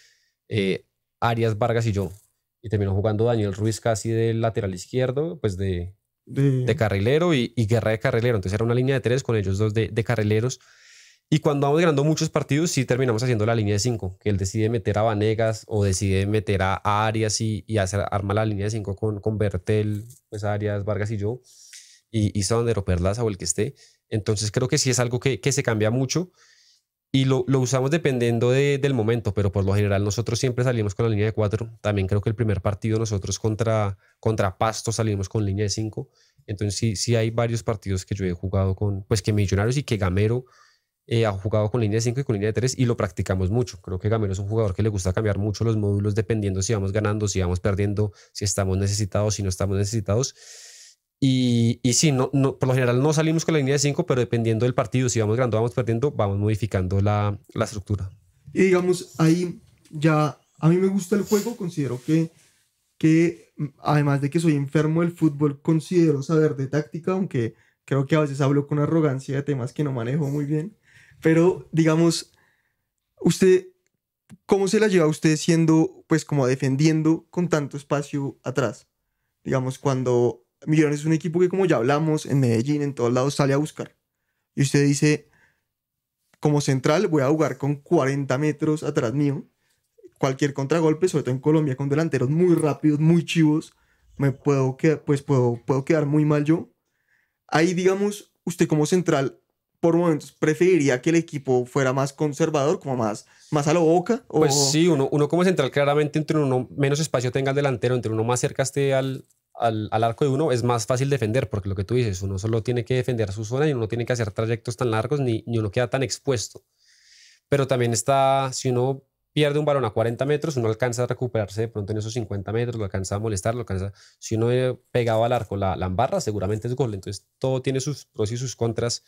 eh, Arias, Vargas y yo. Y terminó jugando Daniel Ruiz casi del lateral izquierdo, pues de, de... carrilero y, Guerra de carrilero. Entonces era una línea de 3 con ellos dos de, de carrileros. Y cuando vamos ganando muchos partidos, sí terminamos haciendo la línea de 5, que él decide meter a Vanegas o decide meter a Arias y, hacer, arma la línea de 5 con, con Bertel, pues Arias, Vargas y yo, y, y Sander o o el que esté. Entonces creo que sí es algo que, se cambia mucho y lo, usamos dependiendo del momento, pero por lo general nosotros siempre salimos con la línea de 4. También creo que el primer partido nosotros contra, contra Pasto salimos con línea de 5. Entonces sí, sí hay varios partidos que yo he jugado con, pues que Millonarios y que Gamero eh, ha jugado con línea de 5 y con línea de 3 y lo practicamos mucho. Creo que Gamero es un jugador que le gusta cambiar mucho los módulos dependiendo si vamos ganando, si vamos perdiendo, si estamos necesitados, si no estamos necesitados. Y, y sí, no, por lo general no salimos con la línea de 5, pero dependiendo del partido, si vamos ganando, vamos perdiendo, vamos modificando la, la estructura. Y digamos, ahí ya a mí me gusta el juego, considero que, que además de que soy enfermo del fútbol, considero saber de táctica, aunque creo que a veces hablo con arrogancia de temas que no manejo muy bien. Pero, digamos, usted, ¿cómo se la lleva usted siendo, pues, como defendiendo con tanto espacio atrás? Digamos, cuando Millones es un equipo que, como ya hablamos, en Medellín, en todos lados, sale a buscar. Y usted dice, como central, voy a jugar con 40 metros atrás mío. Cualquier contragolpe, sobre todo en Colombia, con delanteros muy rápidos, muy chivos, me puedo, pues puedo, puedo quedar muy mal yo. Ahí, digamos, usted como central, por momentos preferiría que el equipo fuera más conservador, como más, más a lo boca. O... Pues sí, uno, uno como central claramente entre uno menos espacio tenga el delantero, entre uno más cerca esté al, al, arco de uno, es más fácil defender, porque lo que tú dices, uno solo tiene que defender su zona y uno no tiene que hacer trayectos tan largos ni, ni uno queda tan expuesto. Pero también está, si uno pierde un balón a 40 metros, uno alcanza a recuperarse de pronto en esos 50 metros, lo alcanza a molestar, lo alcanza. Si uno pegaba al arco la, la seguramente es gol. Entonces todo tiene sus pros y sus contras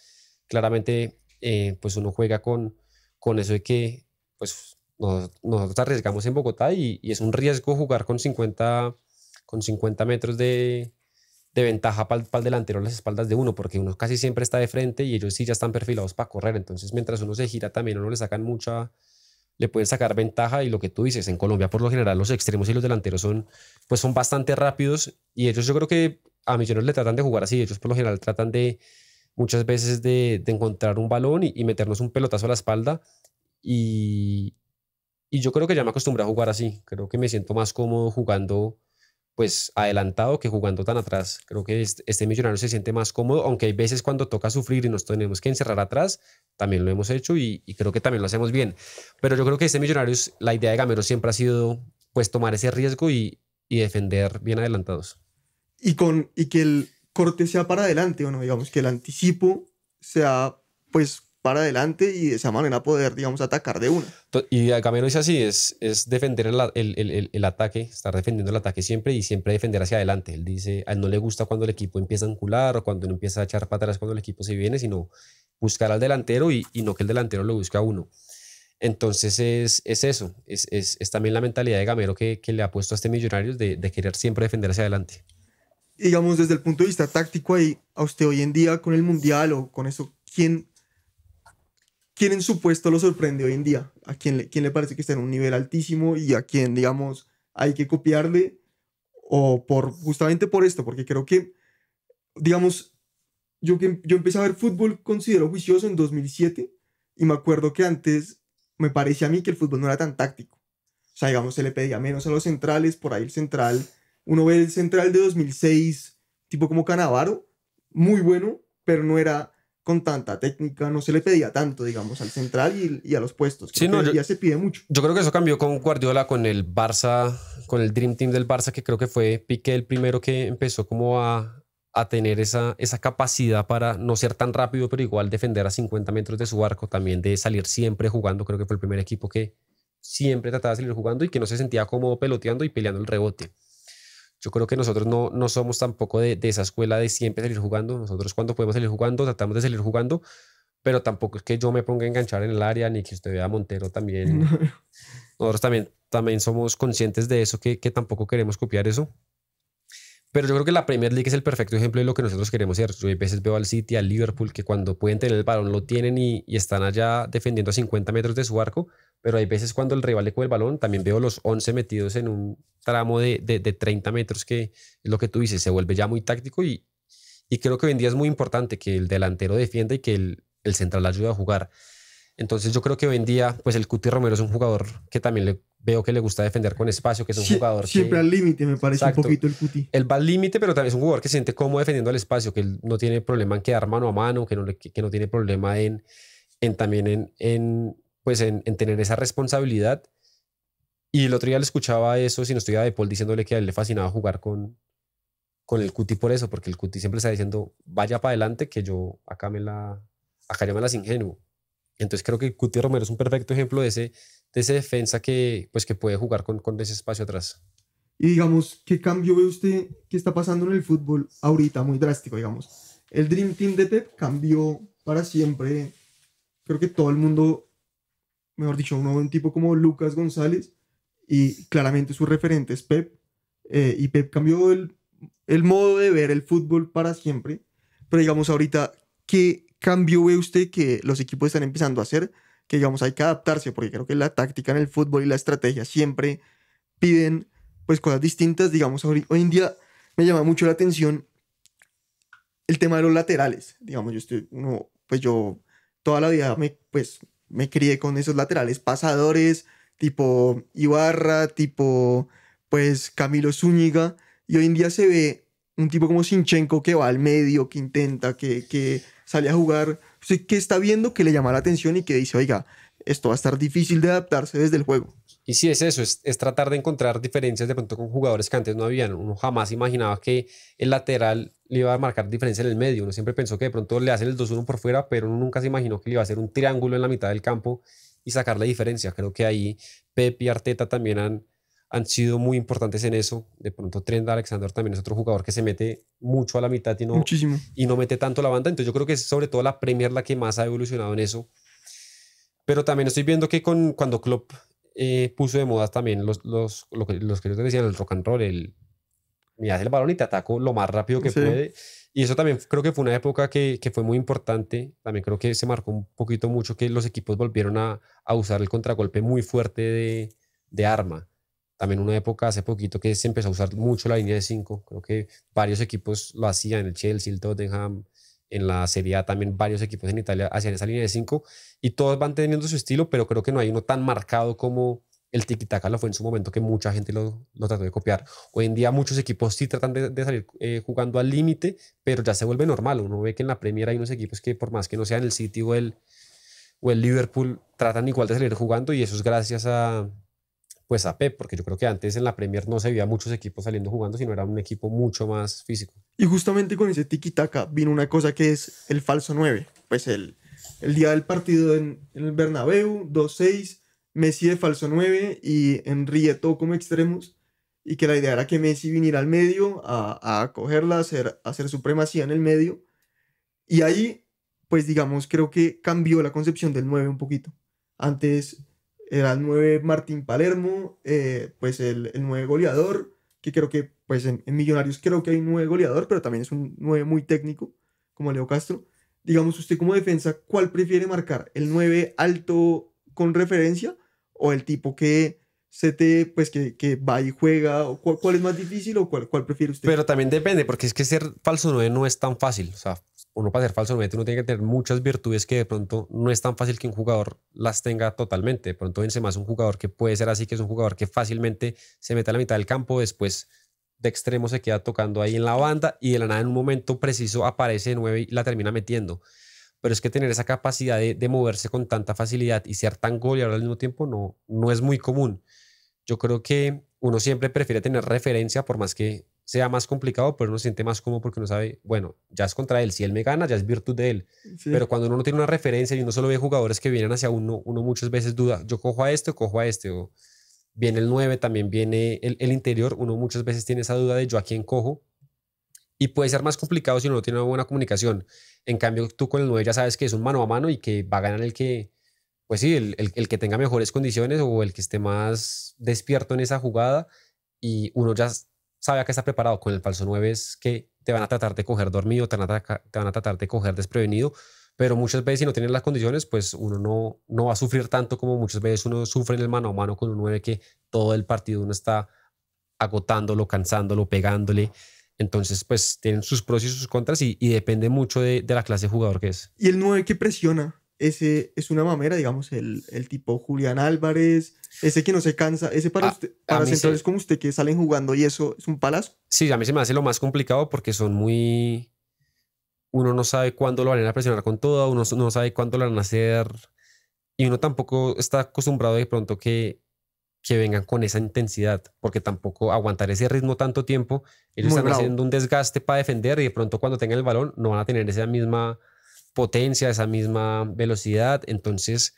claramente eh, pues uno juega con, con eso de que pues nos, nosotros arriesgamos en Bogotá y, es un riesgo jugar con 50, con 50 metros de, ventaja para el, delantero a las espaldas de uno, porque uno casi siempre está de frente y ellos sí ya están perfilados para correr, entonces mientras uno se gira también uno le sacan mucha le pueden sacar ventaja y lo que tú dices, en Colombia por lo general los extremos y los delanteros son pues son bastante rápidos y ellos yo creo que a millones le tratan de jugar así, ellos por lo general tratan de, muchas veces de, encontrar un balón y, meternos un pelotazo a la espalda. Y, y yo creo que ya me acostumbré a jugar así. Creo que me siento más cómodo jugando pues adelantado que jugando tan atrás. Creo que este, este millonario se siente más cómodo, aunque hay veces cuando toca sufrir y nos tenemos que encerrar atrás, también lo hemos hecho y, creo que también lo hacemos bien. Pero yo creo que este millonario, la idea de Gamero siempre ha sido pues tomar ese riesgo y, y defender bien adelantados. Y, con, y que el, corte sea para adelante, no, digamos que el anticipo sea pues para adelante y de esa manera poder, digamos, atacar de uno. Y Gamero es así, es, defender el, ataque, estar defendiendo el ataque siempre y siempre defender hacia adelante. Él dice, a él no le gusta cuando el equipo empieza a ancular o cuando no empieza a echar patadas cuando el equipo se viene, sino buscar al delantero y, no que el delantero lo busque a uno. Entonces es, eso, es, también la mentalidad de Gamero que, le ha puesto a este Millonarios de querer siempre defender hacia adelante digamos, desde el punto de vista táctico ahí, a usted hoy en día con el Mundial o con eso, ¿quién, quién en su puesto lo sorprende hoy en día? ¿A quién le, le parece que está en un nivel altísimo y a quién, digamos, hay que copiarle? O por, justamente por esto, porque creo que, digamos, yo, yo empecé a ver fútbol considero juicioso en 2007 y me acuerdo que antes me parecía a mí que el fútbol no era tan táctico. O sea, digamos, se le pedía menos a los centrales, por ahí el central uno ve el central de 2006, tipo como Canavaro, muy bueno, pero no era con tanta técnica, no se le pedía tanto, digamos, al central y, a los puestos. Sí, no, ya se pide mucho. Yo creo que eso cambió con Guardiola, con el Barça, con el Dream Team del Barça, que creo que fue Piqué el primero que empezó como a, a tener esa, esa capacidad para no ser tan rápido, pero igual defender a 50 metros de su arco, también de salir siempre jugando. Creo que fue el primer equipo que siempre trataba de salir jugando y que no se sentía cómodo peloteando y peleando el rebote. Yo creo que nosotros no, no somos tampoco de, esa escuela de siempre salir jugando. Nosotros cuando podemos salir jugando, tratamos de salir jugando, pero tampoco es que yo me ponga a enganchar en el área ni que usted vea a Montero también. <laughs> Nosotros también, también somos conscientes de eso, que tampoco queremos copiar eso. Pero yo creo que la Premier League es el perfecto ejemplo de lo que nosotros queremos hacer. Yo a veces veo al City, al Liverpool, que cuando pueden tener el balón lo tienen y, están allá defendiendo a 50 metros de su arco, pero hay veces cuando el rival le coge el balón, también veo los 11 metidos en un tramo de, de, 30 metros, que es lo que tú dices, se vuelve ya muy táctico y, y creo que hoy en día es muy importante que el delantero defienda y que el, el central ayude a jugar. Entonces yo creo que hoy en día, pues el Cuti Romero es un jugador que también le veo que le gusta defender con espacio, que es un jugador siempre al límite me parece un poquito el cuti. Él va al límite, pero también es un jugador que se siente cómodo defendiendo al espacio, que él no tiene problema en quedar mano a mano, que no, le, que no tiene problema en, en también en, en pues en, tener esa responsabilidad. Y el otro día le escuchaba eso, si no estoy de Paul diciéndole que a él le fascinaba jugar con, con el cuti por eso, porque el cuti siempre está diciendo, vaya para adelante, que yo acá me la, acá ya me las ingenuo. Entonces creo que el Cuti Romero es un perfecto ejemplo de ese de ese defensa que, pues, que puede jugar con, con ese espacio atrás. Y digamos, ¿qué cambio ve usted que está pasando en el fútbol ahorita? Muy drástico, digamos. El Dream Team de Pep cambió para siempre. Creo que todo el mundo, mejor dicho, un un tipo como Lucas González, y claramente su referente es Pep, eh, y Pep cambió el, el modo de ver el fútbol para siempre. Pero digamos, ahorita, ¿qué cambio ve usted que los equipos están empezando a hacer? que digamos hay que adaptarse, porque creo que la táctica en el fútbol y la estrategia siempre piden pues cosas distintas, digamos, hoy, en día me llama mucho la atención el tema de los laterales, digamos, yo estoy, uno, pues yo toda la vida me, pues, me crié con esos laterales pasadores, tipo Ibarra, tipo, pues, Camilo Zúñiga, y hoy en día se ve un tipo como Sinchenko que va al medio, que intenta, que, que sale a jugar que está viendo que le llama la atención y que dice, oiga, esto va a estar difícil de adaptarse desde el juego. Y sí, es eso, es, tratar de encontrar diferencias de pronto con jugadores que antes no habían. Uno jamás imaginaba que el lateral le iba a marcar diferencia en el medio. Uno siempre pensó que de pronto le hacen el 2-1 por fuera, pero uno nunca se imaginó que le iba a hacer un triángulo en la mitad del campo y sacar la diferencia. Creo que ahí Pep y Arteta también han, han sido muy importantes en eso. De pronto Trent Alexander también es otro jugador que se mete mucho a la mitad y no, Y no mete tanto la banda. Entonces yo creo que es sobre todo la Premier la que más ha evolucionado en eso. Pero también estoy viendo que con, cuando Klopp eh, puso de moda también los, los, que, los que yo te decían, el rock and roll, el hace el balón y te ataco lo más rápido que puede. Y eso también creo que fue una época que, que, fue muy importante. También creo que se marcó un poquito mucho que los equipos volvieron a, a usar el contragolpe muy fuerte de, de arma también una época hace poquito que se empezó a usar mucho la línea de 5. Creo que varios equipos lo hacían, el Chelsea, el Tottenham, en la Serie A también varios equipos en Italia hacían esa línea de 5 y todos van teniendo su estilo, pero creo que no hay uno tan marcado como el tiki-taka lo fue en su momento, que mucha gente lo, trató de copiar. Hoy en día muchos equipos sí tratan de, salir eh, jugando al límite, pero ya se vuelve normal. Uno ve que en la Premier hay unos equipos que por más que no sean el City o el, o el Liverpool, tratan igual de salir jugando y eso es gracias a, pues a Pep, porque yo creo que antes en la Premier no se veía muchos equipos saliendo jugando, sino era un equipo mucho más físico. Y justamente con ese tiki-taka vino una cosa que es el falso 9, pues el, día del partido en, el Bernabéu, 2-6, Messi de falso 9 y todo como extremos, y que la idea era que Messi viniera al medio a, a cogerla, hacer, a hacer supremacía en el medio, y ahí, pues digamos, creo que cambió la concepción del 9 un poquito. Antes era el 9 Martín Palermo, eh, pues el, el 9 goleador, que creo que pues en, Millonarios creo que hay un 9 goleador, pero también es un 9 muy técnico, como Leo Castro. Digamos, usted como defensa, ¿cuál prefiere marcar? ¿El 9 alto con referencia o el tipo que se te, pues que, va y juega? O cuál, es más difícil o cuál, cuál prefiere usted? Pero también depende, porque es que ser falso 9 no es tan fácil. O sea, uno para ser falso uno tiene que tener muchas virtudes que de pronto no es tan fácil que un jugador las tenga totalmente. De pronto enseñas es un jugador que puede ser así, que es un jugador que fácilmente se mete a la mitad del campo, después de extremo se queda tocando ahí en la banda y de la nada en un momento preciso aparece de nuevo y la termina metiendo. Pero es que tener esa capacidad de, moverse con tanta facilidad y ser tan goleador al mismo tiempo no, no es muy común. Yo creo que uno siempre prefiere tener referencia, por más que sea más complicado, pero uno se siente más cómodo porque uno sabe, bueno, ya es contra él, si él me gana, ya es virtud de él. Pero cuando uno no tiene una referencia y uno solo ve jugadores que vienen hacia uno, uno muchas veces duda, yo cojo a este cojo a este, o viene el 9, también viene el, interior, uno muchas veces tiene esa duda de yo a quién cojo. Y puede ser más complicado si uno no tiene una buena comunicación. En cambio, tú con el 9 ya sabes que es un mano a mano y que va a ganar el que, pues sí, el que tenga mejores condiciones o el que esté más despierto en esa jugada. Y uno ya sabía que está preparado. Con el falso 9 es que te van a tratar de coger dormido, te van a, tratar de coger desprevenido, pero muchas veces si no tienen las condiciones, pues uno no, no va a sufrir tanto como muchas veces uno sufre en el mano a mano con un 9 que todo el partido uno está agotándolo, cansándolo, pegándole. Entonces, pues tienen sus pros y sus contras y, depende mucho de, de, la clase de jugador que es. Y el 9 que presiona, ese es una mamera, digamos, el, tipo Julián Álvarez, ese que no se cansa, ese para, ah, centrales como usted que salen jugando y eso es un palazo. Sí, a mí se me hace lo más complicado porque son muy... Uno no sabe cuándo lo van a presionar con todo, uno no sabe cuándo lo van a hacer y uno tampoco está acostumbrado de pronto que, que vengan con esa intensidad porque tampoco aguantar ese ritmo tanto tiempo, ellos están haciendo un desgaste para defender y de pronto cuando tengan el balón no van a tener esa misma potencia, esa misma velocidad. Entonces,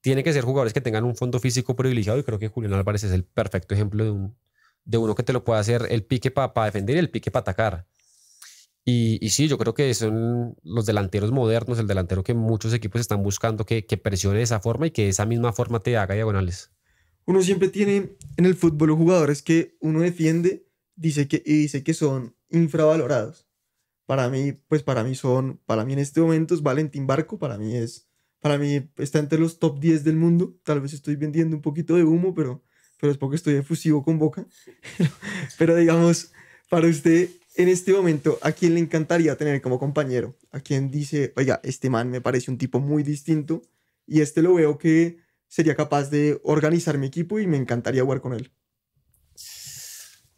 tiene que ser jugadores que tengan un fondo físico privilegiado y creo que Julián Álvarez es el perfecto ejemplo de, un, de uno que te lo puede hacer el pique para defender y el pique para atacar. Y, sí, yo creo que son los delanteros modernos, el delantero que muchos equipos están buscando que, presione de esa forma y que de esa misma forma te haga diagonales. Uno siempre tiene en el fútbol jugadores que uno defiende dice que, y dice que son infravalorados para mí, pues para mí son, para mí en este momento es Valentín Barco, para mí es, para mí está entre los top 10 del mundo, tal vez estoy vendiendo un poquito de humo, pero, pero es porque estoy efusivo con Boca, <laughs> pero digamos, para usted en este momento, ¿a quién le encantaría tener como compañero? ¿A quién dice, oiga, este man me parece un tipo muy distinto y este lo veo que sería capaz de organizar mi equipo y me encantaría jugar con él?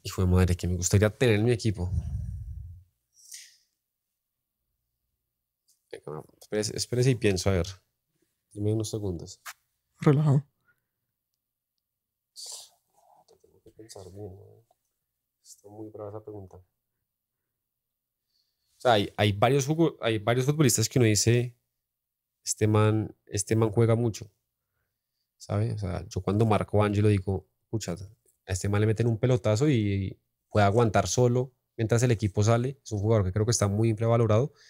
Hijo de madre, que me gustaría tener mi equipo. espérese, y pienso, a ver. Dime unos segundos. Relajado. Tengo que pensar bien. muy brava esa pregunta. O sea, hay, varios, hay varios futbolistas que uno dice, este man, este man juega mucho. ¿Sabes? O sea, yo cuando marco a Angelo digo, a este man le meten un pelotazo y puede aguantar solo mientras el equipo sale. Es un jugador que creo que está muy infravalorado. valorado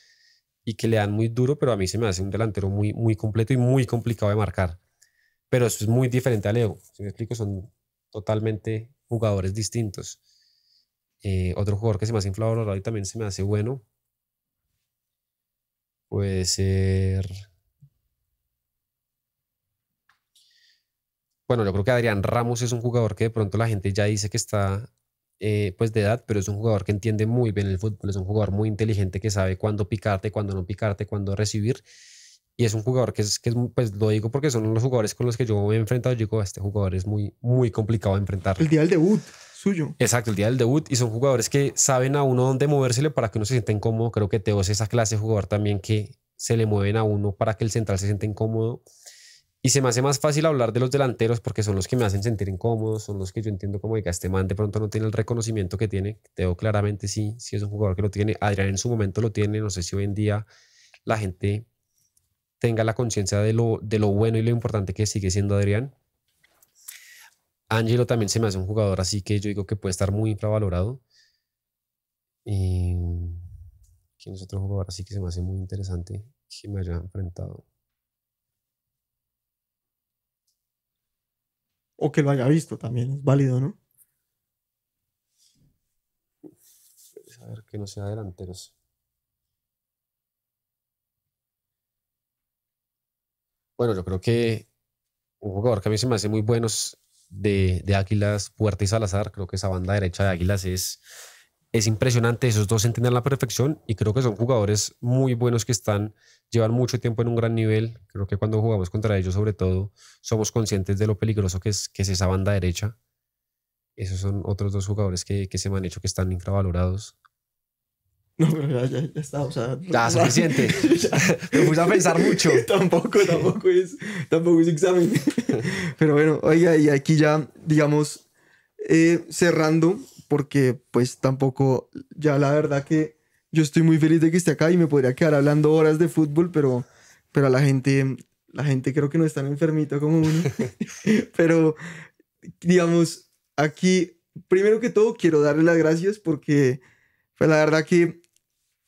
y que le dan muy duro, pero a mí se me hace un delantero muy, muy completo y muy complicado de marcar. Pero eso es muy diferente a Leo. Si me explico, son totalmente jugadores distintos. Eh, otro jugador que se me hace inflador y también se me hace bueno. Puede ser. Bueno, yo creo que Adrián Ramos es un jugador que de pronto la gente ya dice que está eh, pues de edad, pero es un jugador que entiende muy bien el fútbol, es un jugador muy inteligente que sabe cuándo picarte, cuándo no picarte, cuándo recibir. Y es un jugador que es, pues lo digo porque son los jugadores con los que yo me he enfrentado. Yo digo, este jugador es muy, muy complicado de enfrentar. El día del debut suyo. Exacto, el día del debut. Y son jugadores que saben a uno dónde moversele para que uno se sienta incómodo. Creo que Teo es esa clase de jugador también que se le mueven a uno para que el central se sienta incómodo y se me hace más fácil hablar de los delanteros porque son los que me hacen sentir incómodo son los que yo entiendo como que este man de pronto no tiene el reconocimiento que tiene. Teo claramente sí, sí es un jugador que lo tiene. Adrián en su momento lo tiene. No sé si hoy en día la gente tenga la conciencia de lo, de lo bueno y lo importante que sigue siendo Adrián. Angelo también se me hace un jugador así que yo digo que puede estar muy infravalorado. Y... ¿Quién es otro jugador así que se me hace muy interesante que me haya enfrentado? o que lo haya visto también es válido, ¿no? Pues, a ver, que no sea delanteros. Bueno, yo creo que un jugador que a mí se me hace muy buenos de, de Águilas, Puerta y Salazar, creo que esa banda derecha de Águilas es es impresionante. Esos dos entender la perfección y creo que son jugadores muy buenos que están, llevan mucho tiempo en un gran nivel. Creo que cuando jugamos contra ellos, sobre todo, somos conscientes de lo peligroso que es, que esa banda derecha. Esos son otros dos jugadores que, se me han hecho que están infravalorados. <laughs> No, pero ya, ya, está, Ya, <laughs> suficiente. <laughs> Me puse a pensar mucho. tampoco, tampoco es, examen. pero bueno, oiga, y aquí ya, digamos, eh, cerrando porque pues tampoco, ya la verdad que yo estoy muy feliz de que esté acá y me podría quedar hablando horas de fútbol, pero, pero a la gente, la gente creo que no es tan enfermita como uno. <laughs> <laughs> pero, digamos, aquí, primero que todo, quiero darle las gracias porque pues, la verdad que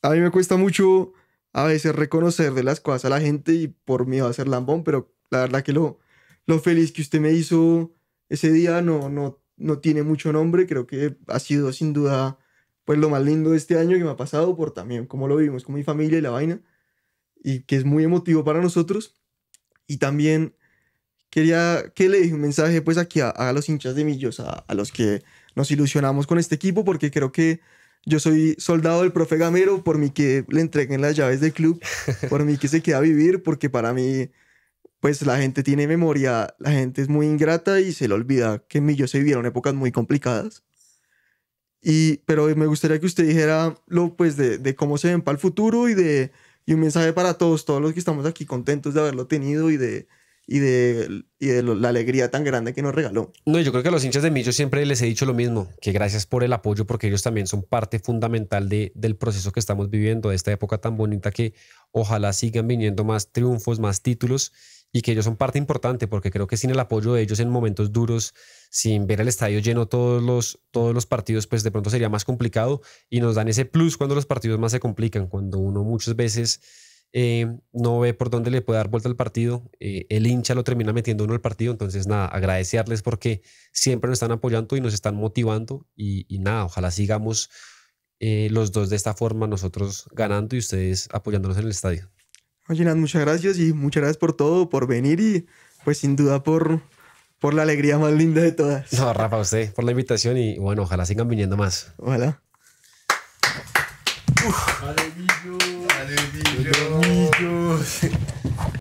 a mí me cuesta mucho a veces reconocer de las cosas a la gente y por mí va a ser lambón, pero la verdad que lo, lo feliz que usted me hizo ese día no, no no tiene mucho nombre, creo que ha sido sin duda pues lo más lindo de este año que me ha pasado por también cómo lo vivimos con mi familia y la vaina y que es muy emotivo para nosotros y también quería que le dije un mensaje pues aquí a, los hinchas de Millos, a, los que nos ilusionamos con este equipo porque creo que yo soy soldado del profe Gamero por mí que le entreguen las llaves del club, por mí que se queda a vivir porque para mí pues la gente tiene memoria, la gente es muy ingrata y se le olvida que en Millo se vivieron épocas muy complicadas. Y, pero me gustaría que usted dijera lo pues de, de cómo se ven para el futuro y de y un mensaje para todos, todos los que estamos aquí contentos de haberlo tenido y de y de, y de la alegría tan grande que nos regaló. No, yo creo que a los hinchas de Millo siempre les he dicho lo mismo, que gracias por el apoyo, porque ellos también son parte fundamental de, del proceso que estamos viviendo, de esta época tan bonita que ojalá sigan viniendo más triunfos, más títulos y que ellos son parte importante, porque creo que sin el apoyo de ellos en momentos duros, sin ver el estadio lleno todos los, todos los partidos, pues de pronto sería más complicado y nos dan ese plus cuando los partidos más se complican, cuando uno muchas veces eh, no ve por dónde le puede dar vuelta al partido, eh, el hincha lo termina metiendo uno al partido, entonces nada, agradecerles porque siempre nos están apoyando y nos están motivando y, nada, ojalá sigamos eh, los dos de esta forma, nosotros ganando y ustedes apoyándonos en el estadio. Oye, muchas gracias y muchas gracias por todo, por venir y pues sin duda por, por la alegría más linda de todas. No, Rafa, usted por la invitación y bueno, ojalá sigan viniendo más. Hola. Uf.